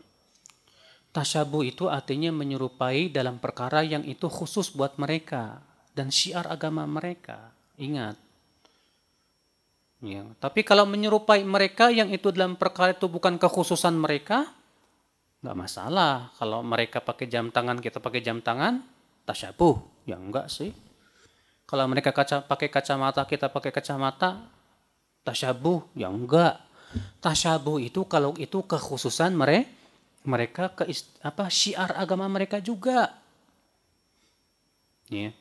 Tasyabuh itu artinya menyerupai dalam perkara yang itu khusus buat mereka dan syiar agama mereka. Ingat, Ya, tapi kalau menyerupai mereka yang itu dalam perkara itu bukan kekhususan mereka, nggak masalah. Kalau mereka pakai jam tangan, kita pakai jam tangan, tasyabuh. Ya enggak sih. Kalau mereka kaca, pakai kacamata, kita pakai kacamata, tasyabuh. Ya enggak. Tasyabuh itu kalau itu kekhususan mereka, mereka ke apa syiar agama mereka juga. Ya.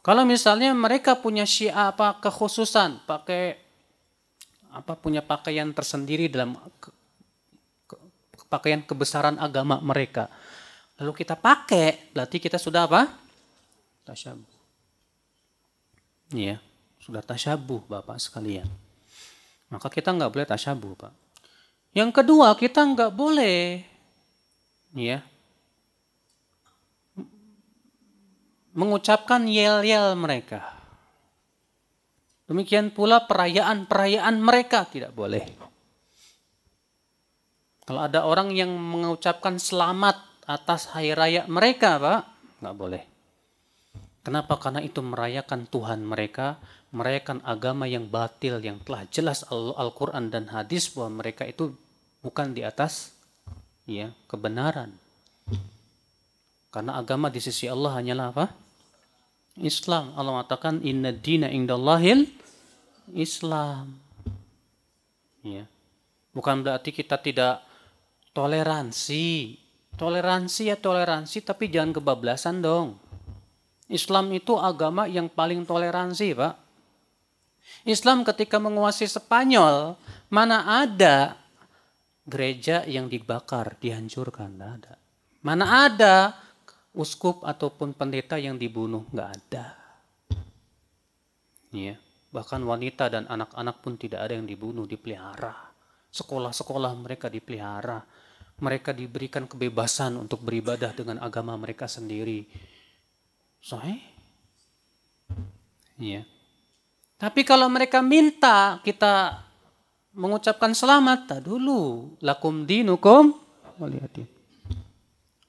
Kalau misalnya mereka punya syiar apa kekhususan pakai apa punya pakaian tersendiri dalam ke, ke, pakaian kebesaran agama mereka. Lalu kita pakai, berarti kita sudah apa? Tasyabuh. Iya, sudah tasyabuh Bapak sekalian. Maka kita nggak boleh tasyabuh Pak. Yang kedua kita nggak boleh ya, mengucapkan yel-yel mereka. Demikian pula perayaan-perayaan mereka tidak boleh. Kalau ada orang yang mengucapkan selamat atas hari raya mereka, Pak, nggak boleh. Kenapa? Karena itu merayakan Tuhan mereka, merayakan agama yang batil yang telah jelas Al-Quran dan hadis bahwa mereka itu bukan di atas ya kebenaran. Karena agama di sisi Allah hanyalah apa? Islam. Allah mengatakan inna dina indallahil Islam. Ya. Bukan berarti kita tidak toleransi. Toleransi ya toleransi, tapi jangan kebablasan dong. Islam itu agama yang paling toleransi, Pak. Islam ketika menguasai Spanyol, mana ada gereja yang dibakar, dihancurkan, nggak ada. Mana ada uskup ataupun pendeta yang dibunuh, nggak ada. Iya. Bahkan wanita dan anak-anak pun tidak ada yang dibunuh, dipelihara. Sekolah-sekolah mereka dipelihara. Mereka diberikan kebebasan untuk beribadah dengan agama mereka sendiri. Sahih? Iya. Tapi kalau mereka minta kita mengucapkan selamat, tak dulu. Lakum dinukum. Oh,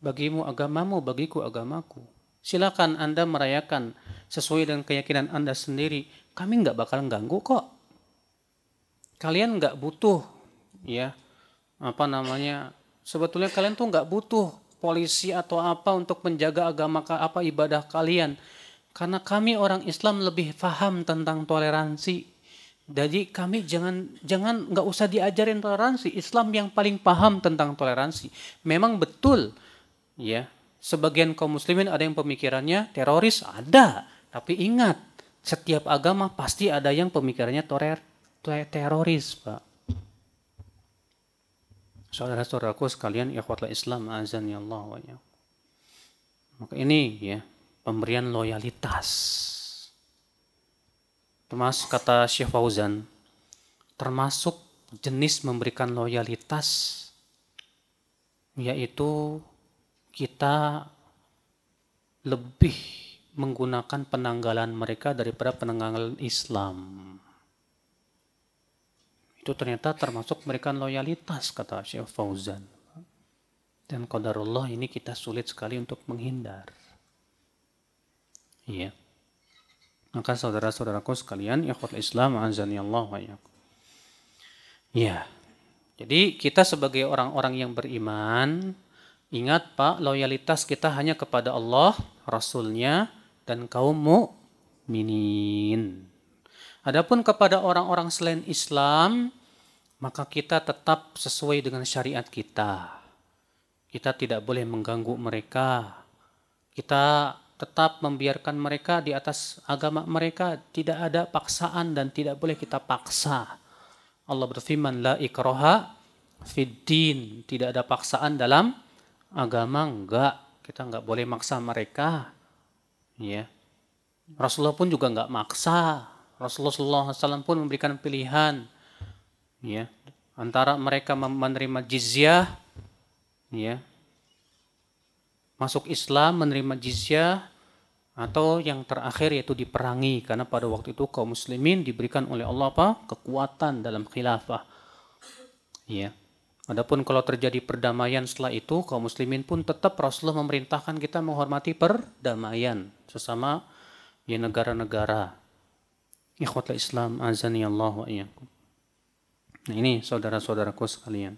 Bagimu agamamu, bagiku agamaku. Silakan Anda merayakan sesuai dengan keyakinan Anda sendiri. Kami nggak bakal ganggu kok. Kalian nggak butuh, ya apa namanya? Sebetulnya kalian tuh nggak butuh polisi atau apa untuk menjaga agama apa ibadah kalian. Karena kami orang Islam lebih paham tentang toleransi. Jadi kami jangan jangan nggak usah diajarin toleransi. Islam yang paling paham tentang toleransi. Memang betul, ya sebagian kaum muslimin ada yang pemikirannya teroris ada tapi ingat setiap agama pasti ada yang pemikirannya torer, teroris pak saudara-saudaraku sekalian ikhwatlah Islam azan ya Allah ya. maka ini ya pemberian loyalitas termasuk kata Syekh Fauzan termasuk jenis memberikan loyalitas yaitu kita lebih menggunakan penanggalan mereka daripada penanggalan Islam. Itu ternyata termasuk memberikan loyalitas kata Syekh Fauzan. Dan qadarullah ini kita sulit sekali untuk menghindar. Iya. Maka saudara-saudaraku sekalian, ikhwatul Islam azani Allah wa Ya. Jadi kita sebagai orang-orang yang beriman Ingat Pak, loyalitas kita hanya kepada Allah, Rasulnya, dan kaum mukminin. Adapun kepada orang-orang selain Islam, maka kita tetap sesuai dengan syariat kita. Kita tidak boleh mengganggu mereka. Kita tetap membiarkan mereka di atas agama mereka. Tidak ada paksaan dan tidak boleh kita paksa. Allah berfirman, La ikroha fiddin. Tidak ada paksaan dalam agama enggak, kita enggak boleh maksa mereka. Ya. Rasulullah pun juga enggak maksa. Rasulullah SAW pun memberikan pilihan. Ya. Antara mereka menerima jizyah, ya, masuk Islam, menerima jizyah, atau yang terakhir yaitu diperangi karena pada waktu itu kaum muslimin diberikan oleh Allah apa kekuatan dalam khilafah ya Adapun kalau terjadi perdamaian setelah itu, kaum muslimin pun tetap Rasulullah memerintahkan kita menghormati perdamaian sesama di negara-negara. Ikhwatul Islam azani Allah wa iyyakum. Nah ini saudara-saudaraku sekalian.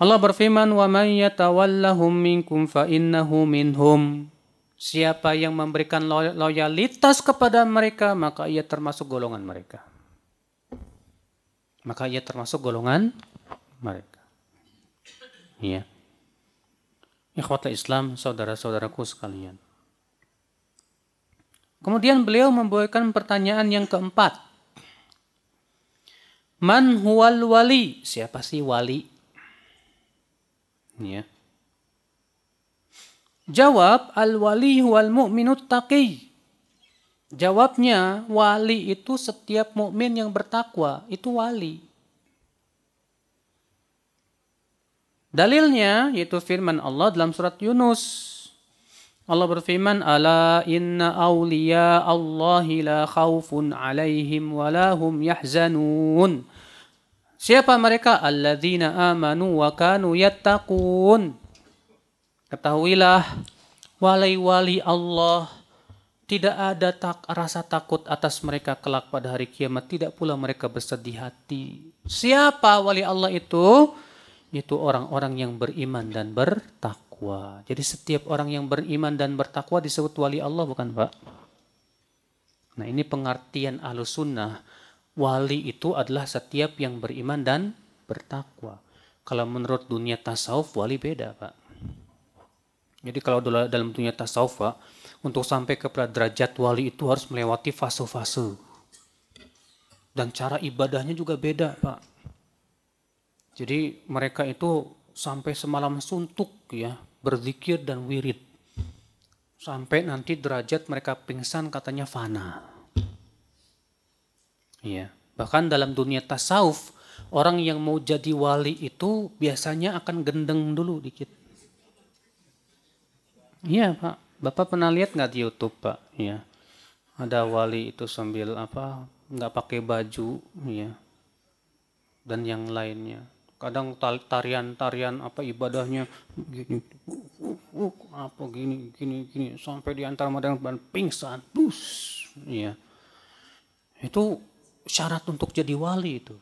Allah berfirman, "Wa man yatawallahum minkum fa innahu minhum." Siapa yang memberikan loyalitas kepada mereka, maka ia termasuk golongan mereka maka ia termasuk golongan mereka. Ya. Ikhwata Islam, saudara-saudaraku sekalian. Kemudian beliau membawakan pertanyaan yang keempat. Man huwal wali? Siapa sih wali? Ya. Jawab al-wali huwal mu'minut taqi. Jawabnya wali itu setiap mukmin yang bertakwa itu wali. Dalilnya yaitu firman Allah dalam surat Yunus. Allah berfirman, "Ala inna awliya Allahi la khaufun 'alaihim wa la hum yahzanun." Siapa mereka? Alladzina amanu wa kanu yattaqun. Ketahuilah, wali-wali Allah tidak ada tak, rasa takut atas mereka kelak pada hari kiamat, tidak pula mereka bersedih hati. Siapa wali Allah itu? yaitu orang-orang yang beriman dan bertakwa. Jadi setiap orang yang beriman dan bertakwa disebut wali Allah bukan Pak? Nah ini pengertian ahlus sunnah. Wali itu adalah setiap yang beriman dan bertakwa. Kalau menurut dunia tasawuf wali beda Pak. Jadi kalau dalam dunia tasawuf Pak, untuk sampai ke derajat wali itu harus melewati fase-fase. Dan cara ibadahnya juga beda Pak jadi mereka itu sampai semalam suntuk ya, berzikir dan wirid. Sampai nanti derajat mereka pingsan katanya fana. Iya. Bahkan dalam dunia tasawuf, orang yang mau jadi wali itu biasanya akan gendeng dulu dikit. Iya Pak, Bapak pernah lihat nggak di YouTube Pak? Iya. Ada wali itu sambil apa nggak pakai baju, ya, dan yang lainnya kadang tarian-tarian apa ibadahnya gini apa gini gini gini sampai di antara mereka pingsan bus ya itu syarat untuk jadi wali itu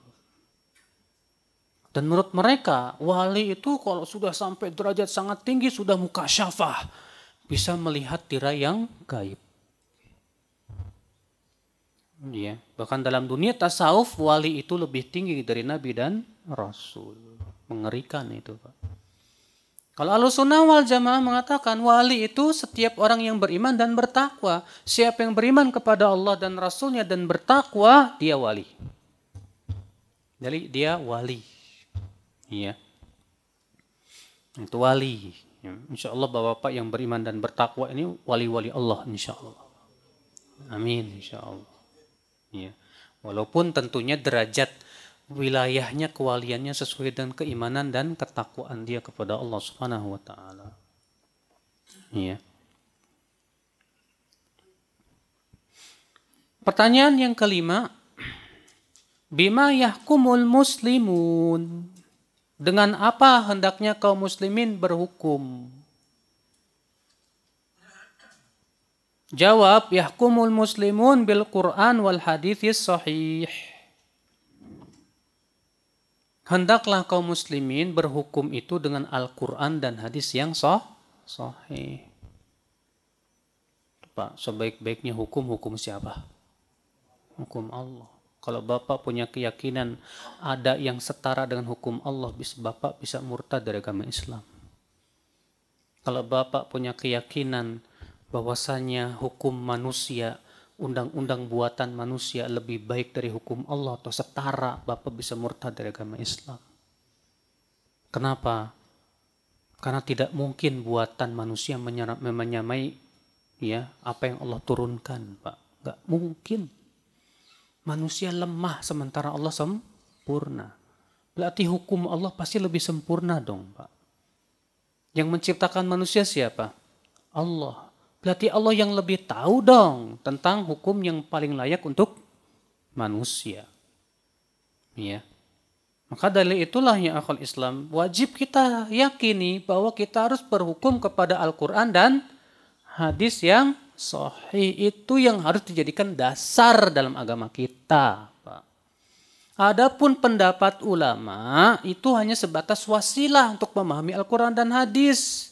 dan menurut mereka wali itu kalau sudah sampai derajat sangat tinggi sudah muka syafah bisa melihat tirai yang gaib Ya, bahkan dalam dunia tasawuf wali itu lebih tinggi dari nabi dan rasul. Mengerikan itu, Pak. Kalau al sunnah wal jamaah mengatakan wali itu setiap orang yang beriman dan bertakwa. Siapa yang beriman kepada Allah dan Rasulnya dan bertakwa, dia wali. Jadi dia wali. Iya. Itu wali. Ya, insya Allah bapak-bapak yang beriman dan bertakwa ini wali-wali Allah insya Allah. Amin insya Allah. Ya. Walaupun tentunya derajat wilayahnya, kewaliannya sesuai dengan keimanan dan ketakwaan dia kepada Allah Subhanahu wa taala. Ya. Pertanyaan yang kelima, bima yahkumul muslimun. Dengan apa hendaknya kaum muslimin berhukum? Jawab, yahkumul muslimun bil Quran wal hadithis sahih. Hendaklah kaum muslimin berhukum itu dengan Al-Quran dan hadis yang sah, sahih. Pak, sebaik-baiknya hukum, hukum siapa? Hukum Allah. Kalau Bapak punya keyakinan ada yang setara dengan hukum Allah, bisa Bapak bisa murtad dari agama Islam. Kalau Bapak punya keyakinan bahwasanya hukum manusia, undang-undang buatan manusia lebih baik dari hukum Allah atau setara, Bapak bisa murtad dari agama Islam. Kenapa? Karena tidak mungkin buatan manusia menyamai ya apa yang Allah turunkan, Pak. Gak mungkin. Manusia lemah sementara Allah sempurna. Berarti hukum Allah pasti lebih sempurna dong, Pak. Yang menciptakan manusia siapa? Allah. Berarti Allah yang lebih tahu dong tentang hukum yang paling layak untuk manusia. Iya. Ya. Maka dari itulah yang akal Islam wajib kita yakini bahwa kita harus berhukum kepada Al-Quran dan hadis yang sahih itu yang harus dijadikan dasar dalam agama kita. Adapun pendapat ulama itu hanya sebatas wasilah untuk memahami Al-Quran dan hadis.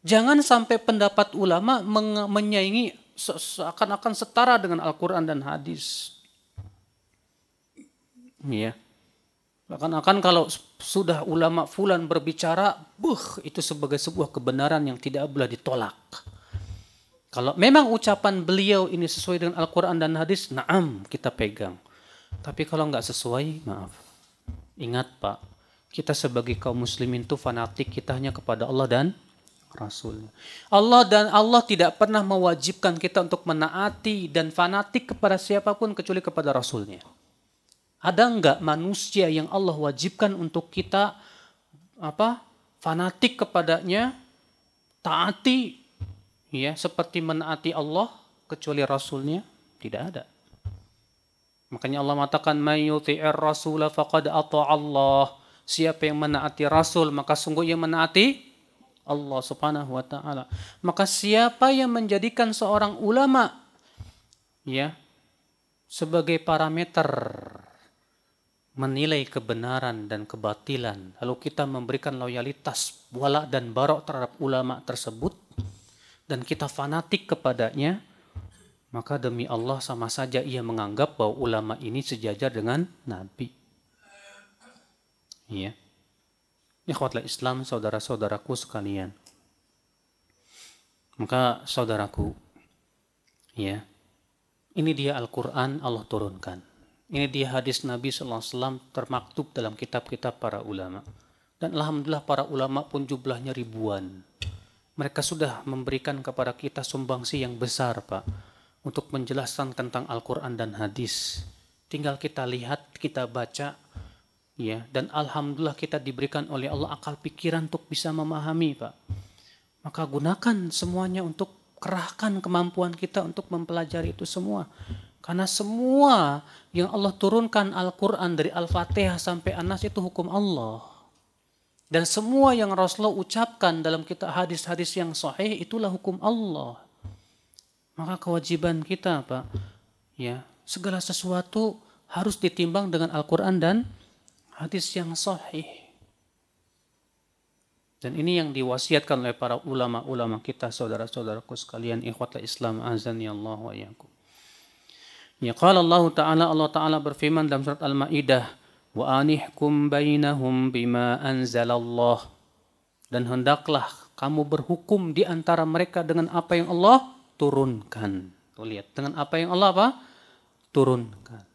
Jangan sampai pendapat ulama menyaingi seakan-akan setara dengan Al-Quran dan hadis. Ya. Bahkan akan kalau sudah ulama fulan berbicara, buh, itu sebagai sebuah kebenaran yang tidak boleh ditolak. Kalau memang ucapan beliau ini sesuai dengan Al-Quran dan hadis, naam kita pegang. Tapi kalau nggak sesuai, maaf. Ingat Pak, kita sebagai kaum muslimin itu fanatik kita hanya kepada Allah dan rasulnya. Allah dan Allah tidak pernah mewajibkan kita untuk menaati dan fanatik kepada siapapun kecuali kepada rasulnya. Ada enggak manusia yang Allah wajibkan untuk kita apa? fanatik kepadanya, taati ya seperti menaati Allah kecuali rasulnya? Tidak ada. Makanya Allah mengatakan mayyuti'ir rasula faqad Allah. Siapa yang menaati rasul maka sungguh ia menaati Allah Subhanahu wa taala. Maka siapa yang menjadikan seorang ulama ya sebagai parameter menilai kebenaran dan kebatilan, lalu kita memberikan loyalitas, wala dan barok terhadap ulama tersebut dan kita fanatik kepadanya, maka demi Allah sama saja ia menganggap bahwa ulama ini sejajar dengan nabi. Iya. Yeah. Ikhwatlah Islam, saudara-saudaraku sekalian. Maka saudaraku, ya, ini dia Al-Quran Allah turunkan. Ini dia hadis Nabi SAW termaktub dalam kitab-kitab para ulama. Dan Alhamdulillah para ulama pun jumlahnya ribuan. Mereka sudah memberikan kepada kita sumbangsi yang besar, Pak. Untuk menjelaskan tentang Al-Quran dan hadis. Tinggal kita lihat, kita baca, ya dan alhamdulillah kita diberikan oleh Allah akal pikiran untuk bisa memahami Pak maka gunakan semuanya untuk kerahkan kemampuan kita untuk mempelajari itu semua karena semua yang Allah turunkan Al-Qur'an dari Al-Fatihah sampai Anas itu hukum Allah dan semua yang Rasulullah ucapkan dalam kita hadis-hadis yang sahih itulah hukum Allah maka kewajiban kita Pak ya segala sesuatu harus ditimbang dengan Al-Qur'an dan Hadis yang sahih. Dan ini yang diwasiatkan oleh para ulama-ulama kita, saudara-saudaraku sekalian, ikhwata Islam azan ya Allah wa Ya qala Allah Ta'ala, Allah Ta'ala berfirman dalam surat Al-Ma'idah, wa anihkum bainahum bima anzalallah. Dan hendaklah kamu berhukum di antara mereka dengan apa yang Allah turunkan. Tuh lihat, dengan apa yang Allah apa? Turunkan.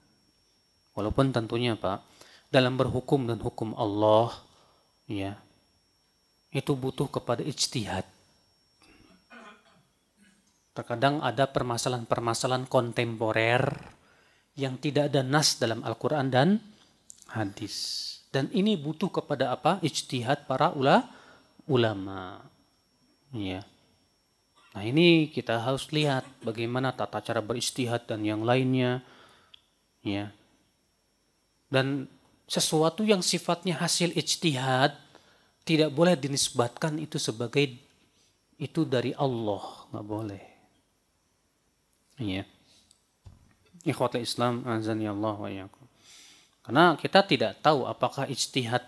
Walaupun tentunya Pak, dalam berhukum dan hukum Allah ya itu butuh kepada ijtihad. Terkadang ada permasalahan-permasalahan kontemporer yang tidak ada nas dalam Al-Quran dan hadis. Dan ini butuh kepada apa? Ijtihad para ula, ulama. Ya. Nah ini kita harus lihat bagaimana tata cara beristihad dan yang lainnya. Ya. Dan sesuatu yang sifatnya hasil ijtihad tidak boleh dinisbatkan itu sebagai itu dari Allah, nggak boleh. Iya. Ikhwatul Islam anzan ya Allah wa Karena kita tidak tahu apakah ijtihad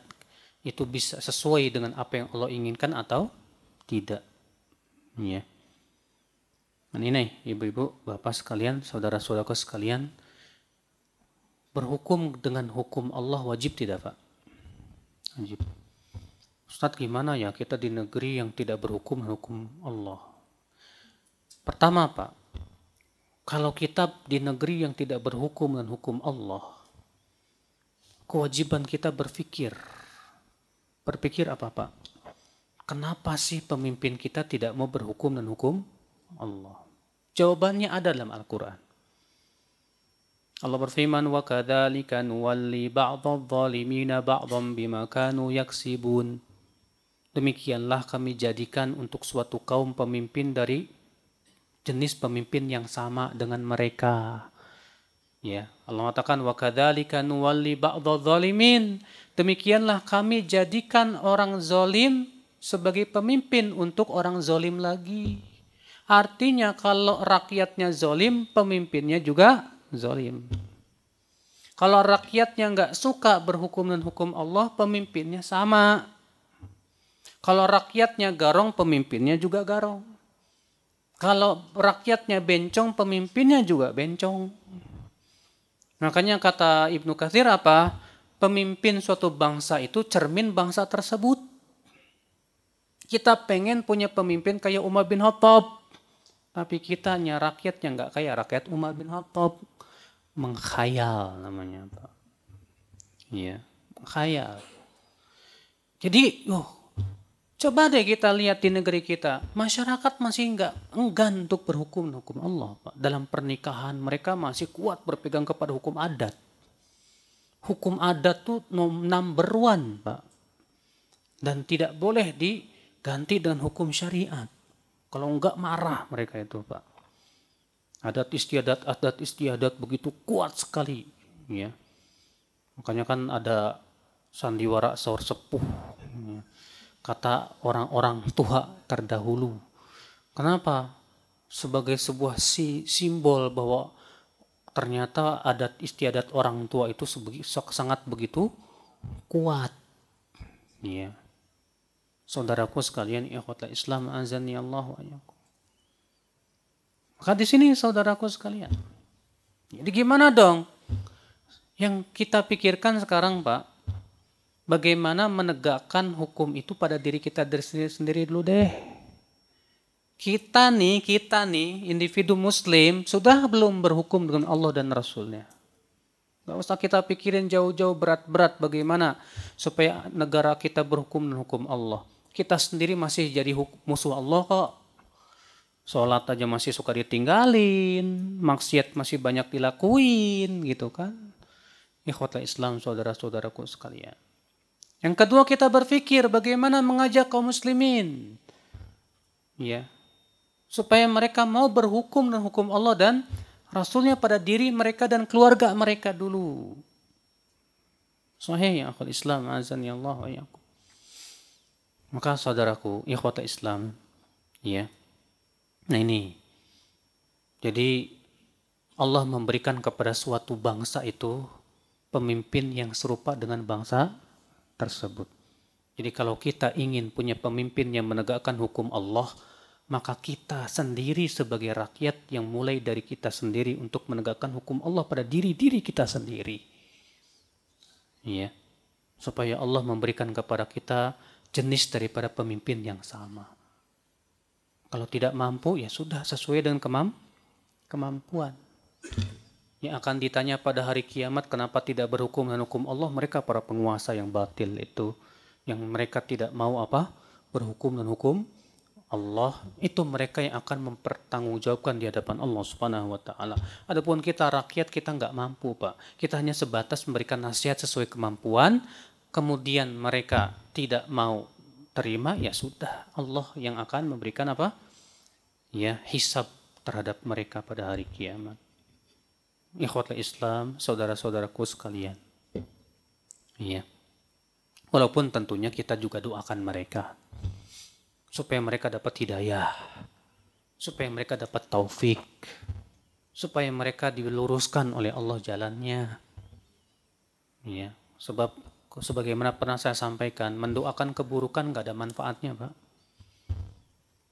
itu bisa sesuai dengan apa yang Allah inginkan atau tidak. Iya. ini ibu-ibu, bapak sekalian, saudara-saudaraku sekalian, berhukum dengan hukum Allah wajib tidak Pak? Wajib. Ustaz gimana ya kita di negeri yang tidak berhukum hukum Allah? Pertama Pak, kalau kita di negeri yang tidak berhukum dengan hukum Allah, kewajiban kita berpikir. Berpikir apa Pak? Kenapa sih pemimpin kita tidak mau berhukum dan hukum Allah? Jawabannya ada dalam Al-Quran. Allah berfirman wa kadzalika nuwalli badadh dhalimin ba'dhan bima kanu yaksibun. Demikianlah kami jadikan untuk suatu kaum pemimpin dari jenis pemimpin yang sama dengan mereka. Ya, Allah mengatakan wa kadzalika nuwalli ba'dadh-dhalimin. Demikianlah kami jadikan orang zalim sebagai pemimpin untuk orang zalim lagi. Artinya kalau rakyatnya zalim, pemimpinnya juga zalim. Kalau rakyatnya nggak suka berhukum dan hukum Allah, pemimpinnya sama. Kalau rakyatnya garong, pemimpinnya juga garong. Kalau rakyatnya bencong, pemimpinnya juga bencong. Makanya kata Ibnu Katsir apa? Pemimpin suatu bangsa itu cermin bangsa tersebut. Kita pengen punya pemimpin kayak Umar bin Khattab. Tapi kitanya rakyatnya nggak kayak rakyat Umar bin Khattab mengkhayal namanya Pak. Iya, mengkhayal. Jadi, oh, coba deh kita lihat di negeri kita, masyarakat masih enggak enggan untuk berhukum hukum Allah Pak. Dalam pernikahan mereka masih kuat berpegang kepada hukum adat. Hukum adat tuh number one Pak. Dan tidak boleh diganti dengan hukum syariat. Kalau enggak marah mereka itu Pak adat istiadat adat istiadat begitu kuat sekali ya makanya kan ada sandiwara saur sepuh ya. kata orang-orang tua terdahulu kenapa sebagai sebuah si simbol bahwa ternyata adat istiadat orang tua itu sangat begitu kuat ya saudaraku sekalian ikhwatul Islam azan ya Allah maka di sini saudaraku sekalian. Jadi gimana dong? Yang kita pikirkan sekarang Pak, bagaimana menegakkan hukum itu pada diri kita sendiri dulu deh. Kita nih, kita nih, individu muslim sudah belum berhukum dengan Allah dan Rasulnya. Gak usah kita pikirin jauh-jauh berat-berat bagaimana supaya negara kita berhukum dan hukum Allah. Kita sendiri masih jadi musuh Allah kok. Sholat aja masih suka ditinggalin, maksiat masih banyak dilakuin gitu kan. Ikhwatlah Islam saudara-saudaraku sekalian. Yang kedua kita berpikir bagaimana mengajak kaum muslimin. Ya. Supaya mereka mau berhukum dan hukum Allah dan Rasulnya pada diri mereka dan keluarga mereka dulu. Sahih ya akhul Islam azan ya Allah wa Maka saudaraku, ikhwata Islam, ya. Nah ini, jadi Allah memberikan kepada suatu bangsa itu pemimpin yang serupa dengan bangsa tersebut. Jadi kalau kita ingin punya pemimpin yang menegakkan hukum Allah, maka kita sendiri sebagai rakyat yang mulai dari kita sendiri untuk menegakkan hukum Allah pada diri-diri kita sendiri. ya Supaya Allah memberikan kepada kita jenis daripada pemimpin yang sama. Kalau tidak mampu ya sudah sesuai dengan kemam kemampuan. Yang akan ditanya pada hari kiamat kenapa tidak berhukum dan hukum Allah mereka para penguasa yang batil itu yang mereka tidak mau apa berhukum dan hukum Allah itu mereka yang akan mempertanggungjawabkan di hadapan Allah Subhanahu wa taala. Adapun kita rakyat kita nggak mampu, Pak. Kita hanya sebatas memberikan nasihat sesuai kemampuan, kemudian mereka tidak mau terima ya sudah Allah yang akan memberikan apa ya hisab terhadap mereka pada hari kiamat ikhwatul Islam saudara-saudaraku sekalian ya walaupun tentunya kita juga doakan mereka supaya mereka dapat hidayah supaya mereka dapat taufik supaya mereka diluruskan oleh Allah jalannya ya sebab sebagaimana pernah saya sampaikan, mendoakan keburukan nggak ada manfaatnya, Pak.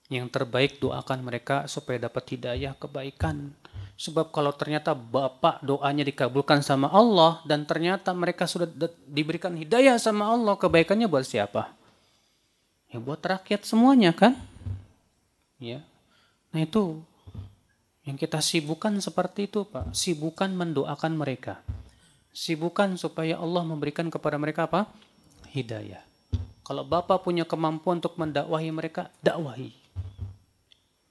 Yang terbaik doakan mereka supaya dapat hidayah kebaikan. Sebab kalau ternyata bapak doanya dikabulkan sama Allah dan ternyata mereka sudah diberikan hidayah sama Allah, kebaikannya buat siapa? Ya buat rakyat semuanya kan? Ya. Nah itu yang kita sibukkan seperti itu, Pak. Sibukkan mendoakan mereka. Sibukan supaya Allah memberikan kepada mereka apa? Hidayah. Kalau Bapak punya kemampuan untuk mendakwahi mereka, dakwahi.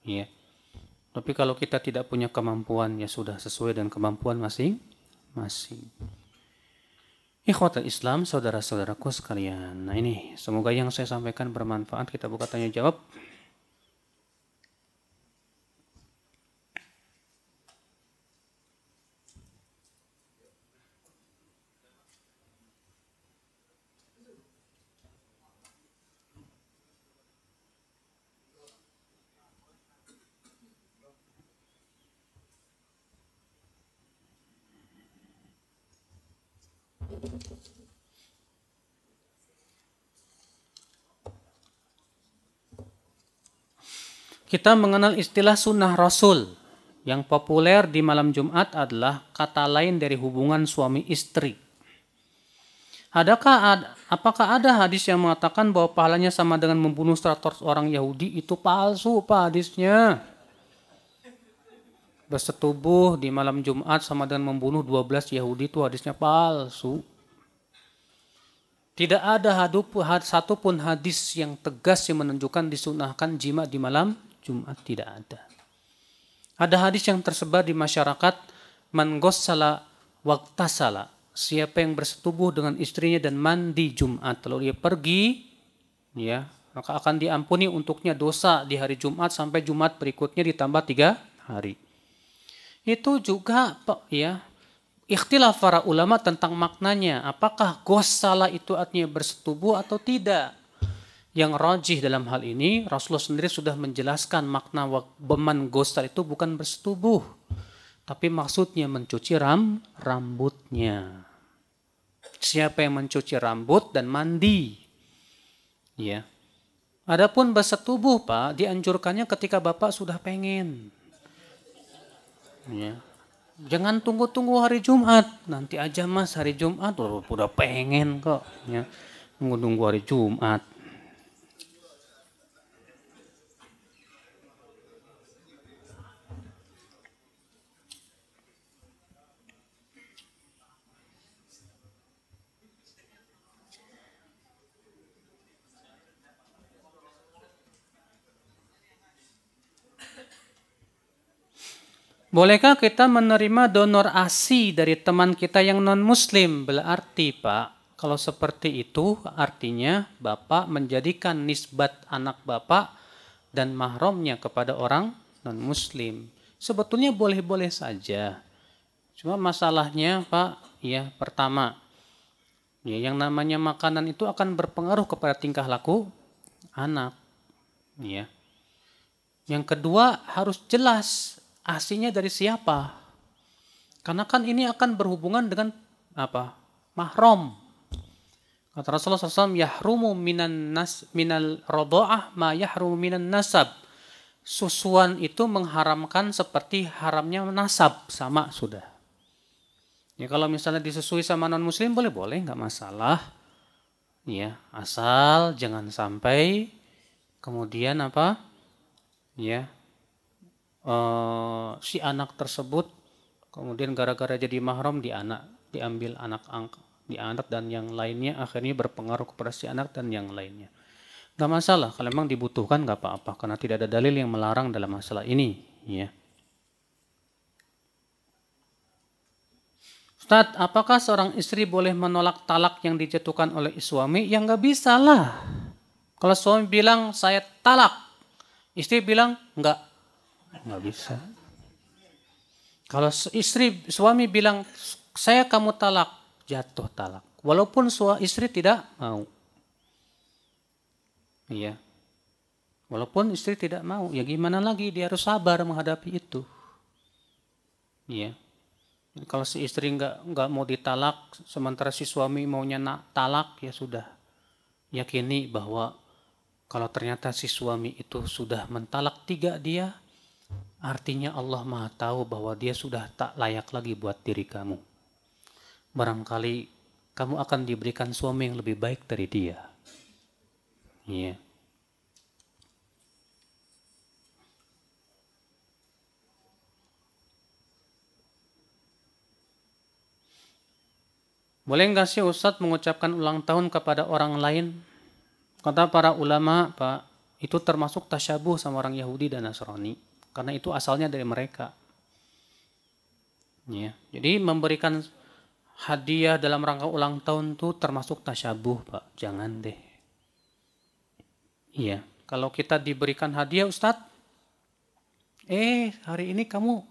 Ya. Tapi kalau kita tidak punya kemampuan, ya sudah sesuai dengan kemampuan masing-masing. Ikhwatul Islam, saudara-saudaraku sekalian. Nah ini, semoga yang saya sampaikan bermanfaat. Kita buka tanya jawab. Kita mengenal istilah sunnah rasul yang populer di malam Jumat adalah kata lain dari hubungan suami istri. Adakah ada, apakah ada hadis yang mengatakan bahwa pahalanya sama dengan membunuh 100 orang Yahudi itu palsu pak hadisnya? Bersetubuh di malam Jumat sama dengan membunuh 12 Yahudi itu hadisnya palsu. Tidak ada satupun hadis yang tegas yang menunjukkan disunahkan jima di malam Jumat. Tidak ada. Ada hadis yang tersebar di masyarakat. Man gossala waktasala. Siapa yang bersetubuh dengan istrinya dan mandi Jumat. Lalu dia pergi. ya Maka akan diampuni untuknya dosa di hari Jumat sampai Jumat berikutnya ditambah tiga hari. Itu juga ya ikhtilaf para ulama tentang maknanya. Apakah gosala itu artinya bersetubuh atau tidak? Yang rajih dalam hal ini, Rasulullah sendiri sudah menjelaskan makna beman gosal itu bukan bersetubuh. Tapi maksudnya mencuci ram, rambutnya. Siapa yang mencuci rambut dan mandi. Ya. Adapun bersetubuh Pak, dianjurkannya ketika Bapak sudah pengen. Ya jangan tunggu-tunggu hari Jumat. Nanti aja mas hari Jumat, udah pengen kok. Ya. Tunggu-tunggu hari Jumat. Bolehkah kita menerima donor ASI dari teman kita yang non-muslim? Berarti Pak, kalau seperti itu artinya Bapak menjadikan nisbat anak Bapak dan mahramnya kepada orang non-muslim. Sebetulnya boleh-boleh saja. Cuma masalahnya Pak, ya pertama, ya yang namanya makanan itu akan berpengaruh kepada tingkah laku anak. Ya. Yang kedua harus jelas aslinya dari siapa? Karena kan ini akan berhubungan dengan apa? Mahrom. Kata Rasulullah SAW, yahrumu minan nas, minal rodo'ah ma yahrumu minan nasab. Susuan itu mengharamkan seperti haramnya nasab. Sama sudah. Ya kalau misalnya disusui sama non muslim boleh-boleh nggak masalah. Ya, asal jangan sampai kemudian apa? Ya, Eh, si anak tersebut kemudian gara-gara jadi mahram di anak diambil anak angka di anak dan yang lainnya akhirnya berpengaruh kepada si anak dan yang lainnya. Gak masalah kalau memang dibutuhkan gak apa-apa karena tidak ada dalil yang melarang dalam masalah ini. Ya. Ustaz, apakah seorang istri boleh menolak talak yang dijatuhkan oleh suami? Yang nggak bisa lah. Kalau suami bilang saya talak, istri bilang nggak Nggak bisa. Kalau istri suami bilang saya kamu talak, jatuh talak. Walaupun suami istri tidak mau. Iya. Walaupun istri tidak mau, ya gimana lagi dia harus sabar menghadapi itu. Iya. Kalau si istri nggak nggak mau ditalak, sementara si suami maunya nak talak, ya sudah. Yakini bahwa kalau ternyata si suami itu sudah mentalak tiga dia, Artinya Allah maha tahu bahwa dia sudah tak layak lagi buat diri kamu. Barangkali kamu akan diberikan suami yang lebih baik dari dia. Iya. Boleh nggak sih Ustadz mengucapkan ulang tahun kepada orang lain? Kata para ulama, Pak, itu termasuk tasyabuh sama orang Yahudi dan Nasrani karena itu asalnya dari mereka. Ya. Jadi memberikan hadiah dalam rangka ulang tahun tuh termasuk tasyabuh, Pak. Jangan deh. Iya, kalau kita diberikan hadiah Ustadz, eh hari ini kamu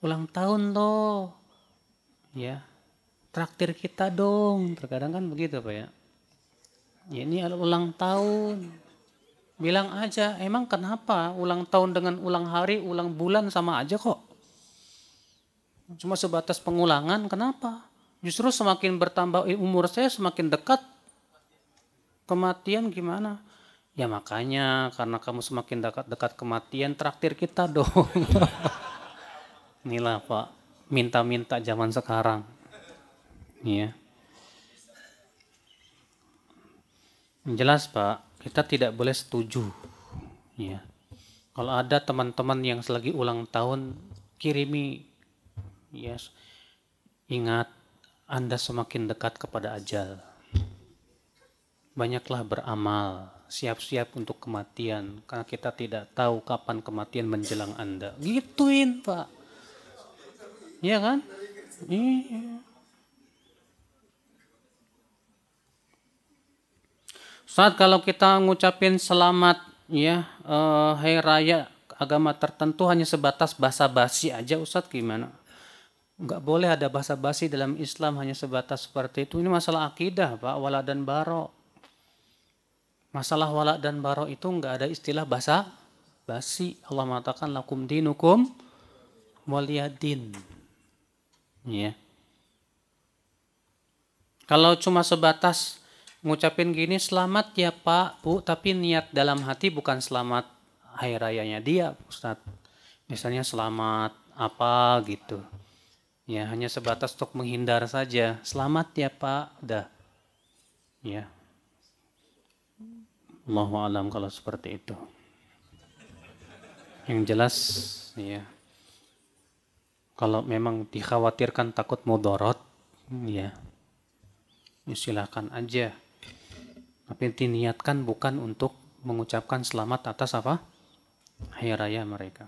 ulang tahun loh, Ya. Traktir kita dong. Terkadang kan begitu, Pak ya. ya ini ulang tahun. Bilang aja, emang kenapa ulang tahun dengan ulang hari, ulang bulan sama aja kok? Cuma sebatas pengulangan, kenapa? Justru semakin bertambah umur saya semakin dekat kematian gimana? Ya makanya karena kamu semakin dekat-dekat kematian traktir kita dong. Inilah Pak, minta-minta zaman sekarang. Iya. Jelas Pak, kita tidak boleh setuju. Ya. Kalau ada teman-teman yang selagi ulang tahun kirimi yes ya, ingat Anda semakin dekat kepada ajal. Banyaklah beramal, siap-siap untuk kematian karena kita tidak tahu kapan kematian menjelang Anda. Gituin, Pak. Iya kan? Iya. Saat kalau kita ngucapin selamat ya uh, hari raya agama tertentu hanya sebatas basa-basi aja Ustadz gimana? nggak boleh ada basa-basi dalam Islam hanya sebatas seperti itu. Ini masalah akidah Pak, wala dan baro. Masalah wala dan baro itu nggak ada istilah basa basi. Allah mengatakan lakum dinukum waliyadin. Ya. Kalau cuma sebatas ngucapin gini selamat ya Pak Bu tapi niat dalam hati bukan selamat hari rayanya dia Ustadz misalnya selamat apa gitu ya hanya sebatas untuk menghindar saja selamat ya Pak udah ya Allahu alam kalau seperti itu yang jelas ya kalau memang dikhawatirkan takut mudorot ya, ya silahkan aja tapi diniatkan bukan untuk mengucapkan selamat atas apa? Hari raya mereka.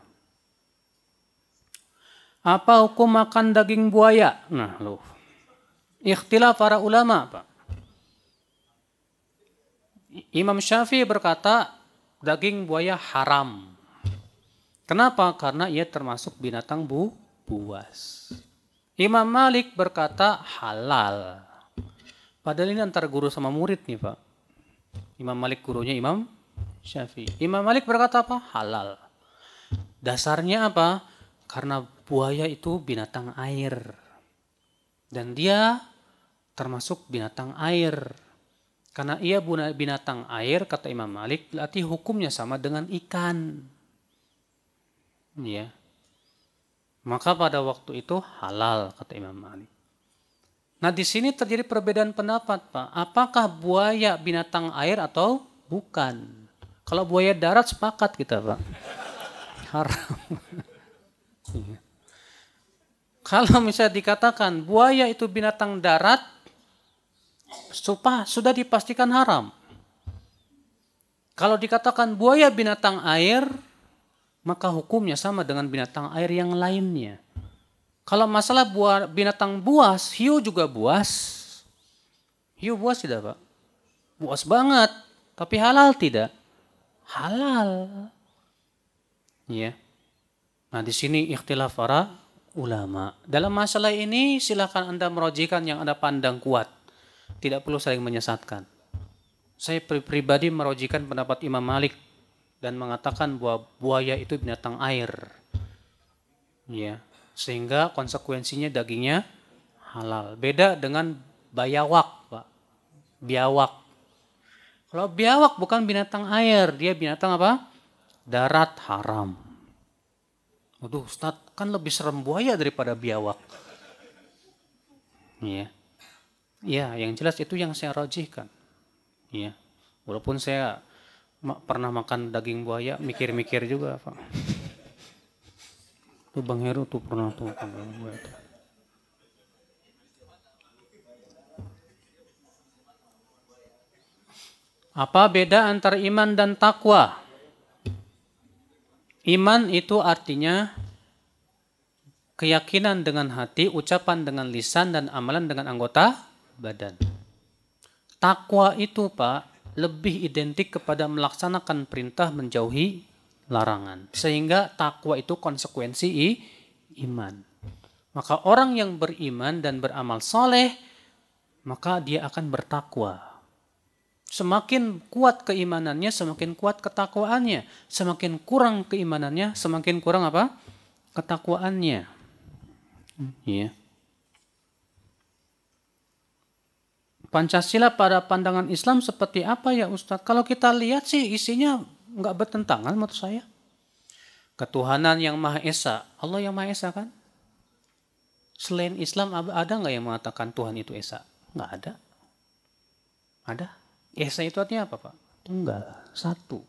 Apa hukum makan daging buaya? Nah, loh. Ikhtilaf para ulama, Pak. Imam Syafi'i berkata, daging buaya haram. Kenapa? Karena ia termasuk binatang bu buas. Imam Malik berkata halal. Padahal ini antar guru sama murid nih Pak. Imam Malik gurunya Imam Syafi'i. Imam Malik berkata apa? Halal. Dasarnya apa? Karena buaya itu binatang air. Dan dia termasuk binatang air. Karena ia binatang air, kata Imam Malik, berarti hukumnya sama dengan ikan. Ya. Maka pada waktu itu halal, kata Imam Malik. Nah, di sini terjadi perbedaan pendapat, Pak. Apakah buaya binatang air atau bukan? Kalau buaya darat sepakat kita, Pak. Haram. Iya. Kalau misalnya dikatakan buaya itu binatang darat, supah sudah dipastikan haram. Kalau dikatakan buaya binatang air, maka hukumnya sama dengan binatang air yang lainnya. Kalau masalah buah, binatang buas, hiu juga buas. Hiu buas tidak, Pak? Buas banget, tapi halal tidak? Halal. Ya. Nah, di sini ikhtilaf para ulama. Dalam masalah ini silahkan Anda merojikan yang Anda pandang kuat. Tidak perlu saling menyesatkan. Saya pribadi merojikan pendapat Imam Malik dan mengatakan bahwa buaya itu binatang air. Ya, sehingga konsekuensinya dagingnya halal. Beda dengan bayawak, Pak. Biawak. Kalau biawak bukan binatang air, dia binatang apa? Darat haram. Waduh, Ustaz, kan lebih serem buaya daripada biawak. Iya. iya yang jelas itu yang saya rajihkan. Iya. Walaupun saya pernah makan daging buaya, mikir-mikir juga, Pak tuh Bang Heru tuh pernah tuh gue tuh. Apa beda antara iman dan takwa? Iman itu artinya keyakinan dengan hati, ucapan dengan lisan, dan amalan dengan anggota badan. Takwa itu, Pak, lebih identik kepada melaksanakan perintah menjauhi larangan. Sehingga takwa itu konsekuensi i, iman. Maka orang yang beriman dan beramal soleh, maka dia akan bertakwa. Semakin kuat keimanannya, semakin kuat ketakwaannya. Semakin kurang keimanannya, semakin kurang apa? Ketakwaannya. Hmm. Iya. Yeah. Pancasila pada pandangan Islam seperti apa ya Ustadz? Kalau kita lihat sih isinya nggak bertentangan menurut saya. Ketuhanan yang Maha Esa, Allah yang Maha Esa kan? Selain Islam ada nggak yang mengatakan Tuhan itu Esa? Nggak ada. Ada? Esa itu artinya apa Pak? Tunggal, satu.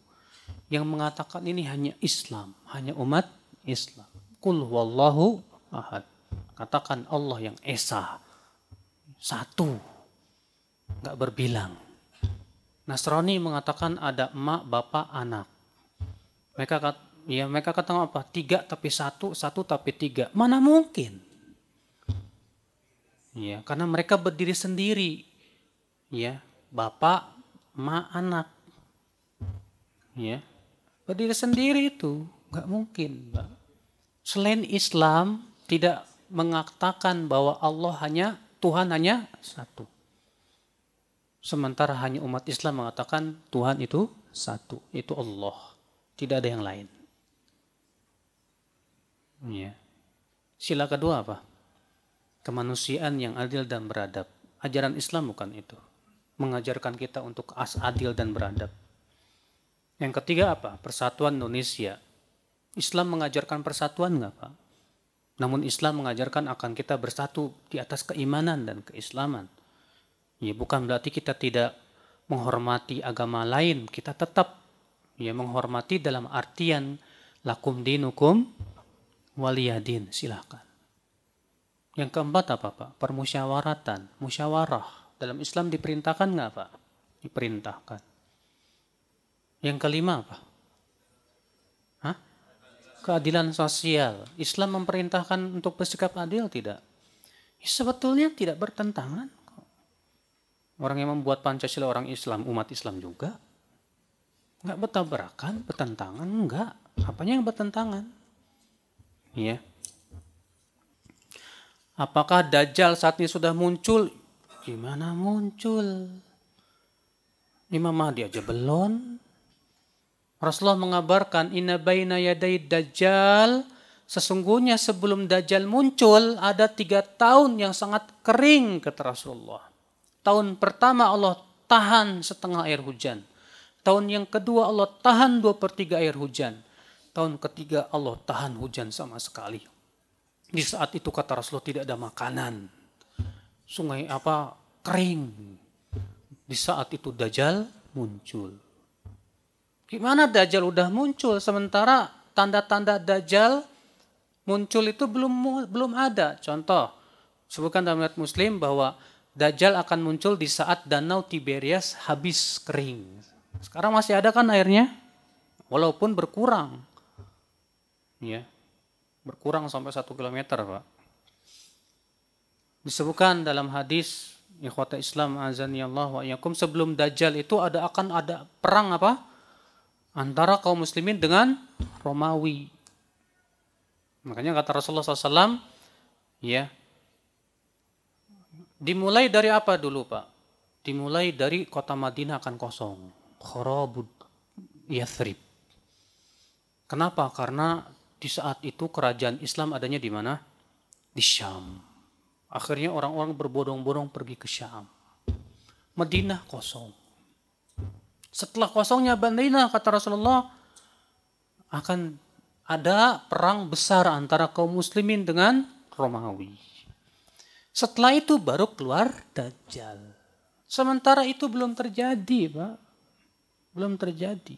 Yang mengatakan ini hanya Islam, hanya umat Islam. Kul wallahu ahad. Katakan Allah yang Esa. Satu. Nggak berbilang Nasrani mengatakan ada emak, bapak, anak. Mereka kata, ya mereka kata apa? Tiga tapi satu, satu tapi tiga. Mana mungkin? Ya, karena mereka berdiri sendiri. Ya, bapak, emak, anak. Ya, berdiri sendiri itu nggak mungkin, Mbak. Selain Islam tidak mengatakan bahwa Allah hanya Tuhan hanya satu. Sementara hanya umat Islam mengatakan Tuhan itu satu, itu Allah. Tidak ada yang lain. Ya. Sila kedua apa? Kemanusiaan yang adil dan beradab. Ajaran Islam bukan itu. Mengajarkan kita untuk as adil dan beradab. Yang ketiga apa? Persatuan Indonesia. Islam mengajarkan persatuan nggak Pak? Namun Islam mengajarkan akan kita bersatu di atas keimanan dan keislaman. Ya, bukan berarti kita tidak menghormati agama lain, kita tetap ya menghormati dalam artian lakum dinukum waliyadin, silahkan. Yang keempat apa Pak? Permusyawaratan, musyawarah. Dalam Islam diperintahkan nggak Pak? Diperintahkan. Yang kelima apa? Hah? Keadilan sosial. Islam memerintahkan untuk bersikap adil tidak? Ya, sebetulnya tidak bertentangan Orang yang membuat Pancasila orang Islam, umat Islam juga. Enggak bertabrakan, bertentangan, enggak. Apanya yang bertentangan? Iya. Apakah Dajjal saat ini sudah muncul? Gimana muncul? Imam Mahdi aja belum. Rasulullah mengabarkan, Inna baina yadai Dajjal, sesungguhnya sebelum Dajjal muncul, ada tiga tahun yang sangat kering, kata Rasulullah. Tahun pertama Allah tahan setengah air hujan. Tahun yang kedua Allah tahan dua per tiga air hujan. Tahun ketiga Allah tahan hujan sama sekali. Di saat itu kata Rasulullah tidak ada makanan. Sungai apa kering. Di saat itu Dajjal muncul. Gimana Dajjal udah muncul sementara tanda-tanda Dajjal muncul itu belum belum ada. Contoh, sebutkan dalam Muslim bahwa Dajjal akan muncul di saat Danau Tiberias habis kering. Sekarang masih ada kan airnya? Walaupun berkurang. Ya. Berkurang sampai satu kilometer, Pak. Disebutkan dalam hadis ikhwata Islam azani Allah wa yakum sebelum Dajjal itu ada akan ada perang apa? Antara kaum muslimin dengan Romawi. Makanya kata Rasulullah SAW, ya, Dimulai dari apa dulu Pak? Dimulai dari kota Madinah akan kosong. Khorobud Yathrib. Kenapa? Karena di saat itu kerajaan Islam adanya di mana? Di Syam. Akhirnya orang-orang berbodong-bodong pergi ke Syam. Madinah kosong. Setelah kosongnya Madinah kata Rasulullah akan ada perang besar antara kaum muslimin dengan Romawi setelah itu baru keluar Dajjal. Sementara itu belum terjadi, Pak. Belum terjadi.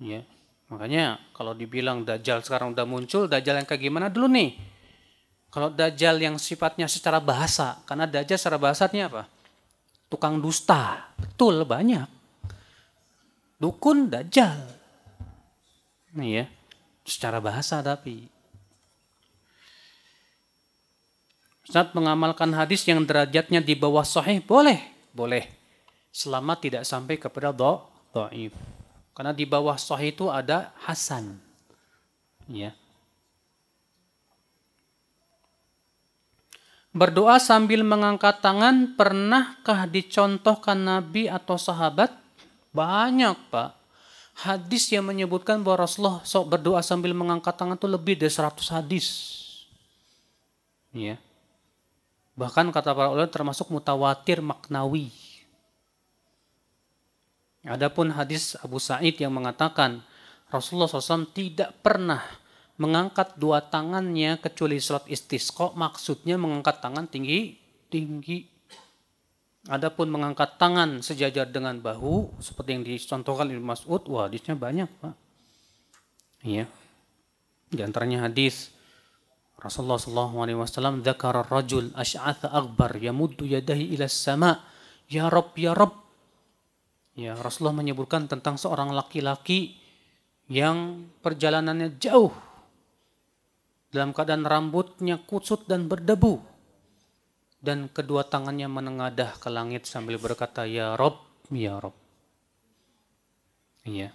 Ya, makanya kalau dibilang Dajjal sekarang udah muncul, Dajjal yang kayak gimana dulu nih? Kalau Dajjal yang sifatnya secara bahasa, karena Dajjal secara bahasanya apa? Tukang dusta, betul banyak. Dukun Dajjal. Nah, ya, secara bahasa tapi Ustaz mengamalkan hadis yang derajatnya di bawah sahih boleh, boleh. Selama tidak sampai kepada dhaif. Karena di bawah sahih itu ada hasan. Ya. Berdoa sambil mengangkat tangan pernahkah dicontohkan Nabi atau sahabat? Banyak Pak. Hadis yang menyebutkan bahwa Rasulullah berdoa sambil mengangkat tangan itu lebih dari 100 hadis. Ya. Bahkan kata para ulama termasuk mutawatir maknawi. Adapun hadis Abu Sa'id yang mengatakan Rasulullah SAW tidak pernah mengangkat dua tangannya kecuali sholat istisqa maksudnya mengangkat tangan tinggi tinggi Adapun mengangkat tangan sejajar dengan bahu seperti yang dicontohkan Ibnu Mas'ud, wah hadisnya banyak, Pak. Iya. Di antaranya hadis Rasulullah sallallahu alaihi wasallam dzakara rajul asy'atha akbar yamuddu yadahi ila sama ya rab ya rab ya Rasulullah menyebutkan tentang seorang laki-laki yang perjalanannya jauh dalam keadaan rambutnya kusut dan berdebu dan kedua tangannya menengadah ke langit sambil berkata ya rob ya rob iya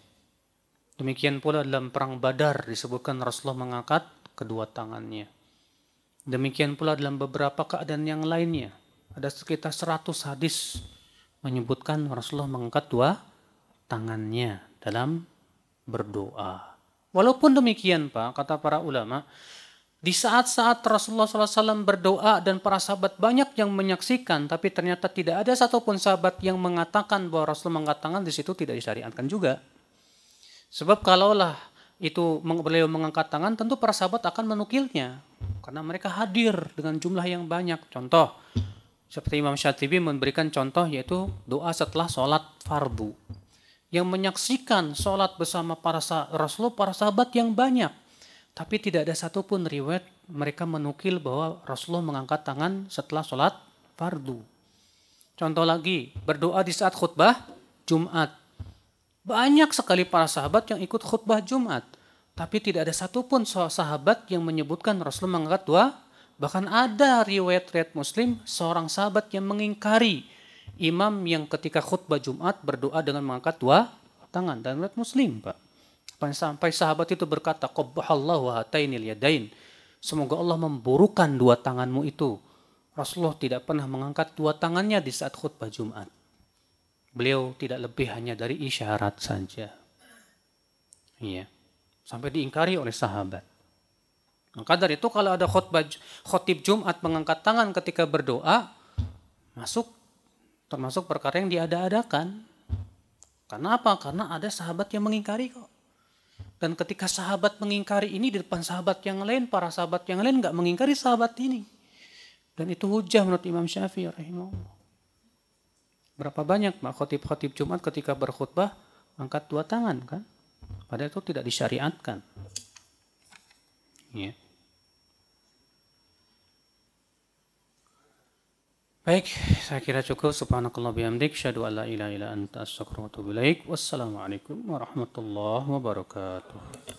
demikian pula dalam perang Badar disebutkan Rasulullah mengangkat kedua tangannya Demikian pula dalam beberapa keadaan yang lainnya. Ada sekitar 100 hadis menyebutkan Rasulullah mengangkat dua tangannya dalam berdoa. Walaupun demikian Pak, kata para ulama, di saat-saat Rasulullah SAW berdoa dan para sahabat banyak yang menyaksikan, tapi ternyata tidak ada satupun sahabat yang mengatakan bahwa Rasul mengangkat tangan di situ tidak disyariatkan juga. Sebab kalaulah itu beliau mengangkat tangan, tentu para sahabat akan menukilnya. Karena mereka hadir dengan jumlah yang banyak. Contoh, seperti Imam Syatibi memberikan contoh yaitu doa setelah sholat fardu. Yang menyaksikan sholat bersama para Rasulullah, para sahabat yang banyak. Tapi tidak ada satupun riwayat mereka menukil bahwa Rasul mengangkat tangan setelah sholat fardu. Contoh lagi, berdoa di saat khutbah Jumat. Banyak sekali para sahabat yang ikut khutbah Jumat. Tapi tidak ada satupun sahabat yang menyebutkan Rasulullah mengangkat dua. Bahkan ada riwayat-riwayat muslim seorang sahabat yang mengingkari imam yang ketika khutbah Jumat berdoa dengan mengangkat dua tangan. Dan riwayat muslim Pak. Sampai sahabat itu berkata, hatainil yadain. Semoga Allah memburukkan dua tanganmu itu. Rasulullah tidak pernah mengangkat dua tangannya di saat khutbah Jumat. Beliau tidak lebih hanya dari isyarat saja. Iya. Yeah. Sampai diingkari oleh sahabat. Maka dari itu kalau ada khutbah khutib Jumat mengangkat tangan ketika berdoa, masuk termasuk perkara yang diada-adakan. Karena apa? Karena ada sahabat yang mengingkari kok. Dan ketika sahabat mengingkari ini di depan sahabat yang lain, para sahabat yang lain nggak mengingkari sahabat ini. Dan itu hujah menurut Imam Syafi'i rahimahullah. Berapa banyak khutib khutib Jumat ketika berkhutbah angkat dua tangan kan? Padahal itu tidak disyariatkan. Ya. Baik, saya kira cukup. Subhanakallah bihamdik. Syadu ila ila ilaha illa anta astagfirullahaladzim. Wassalamualaikum warahmatullahi wabarakatuh.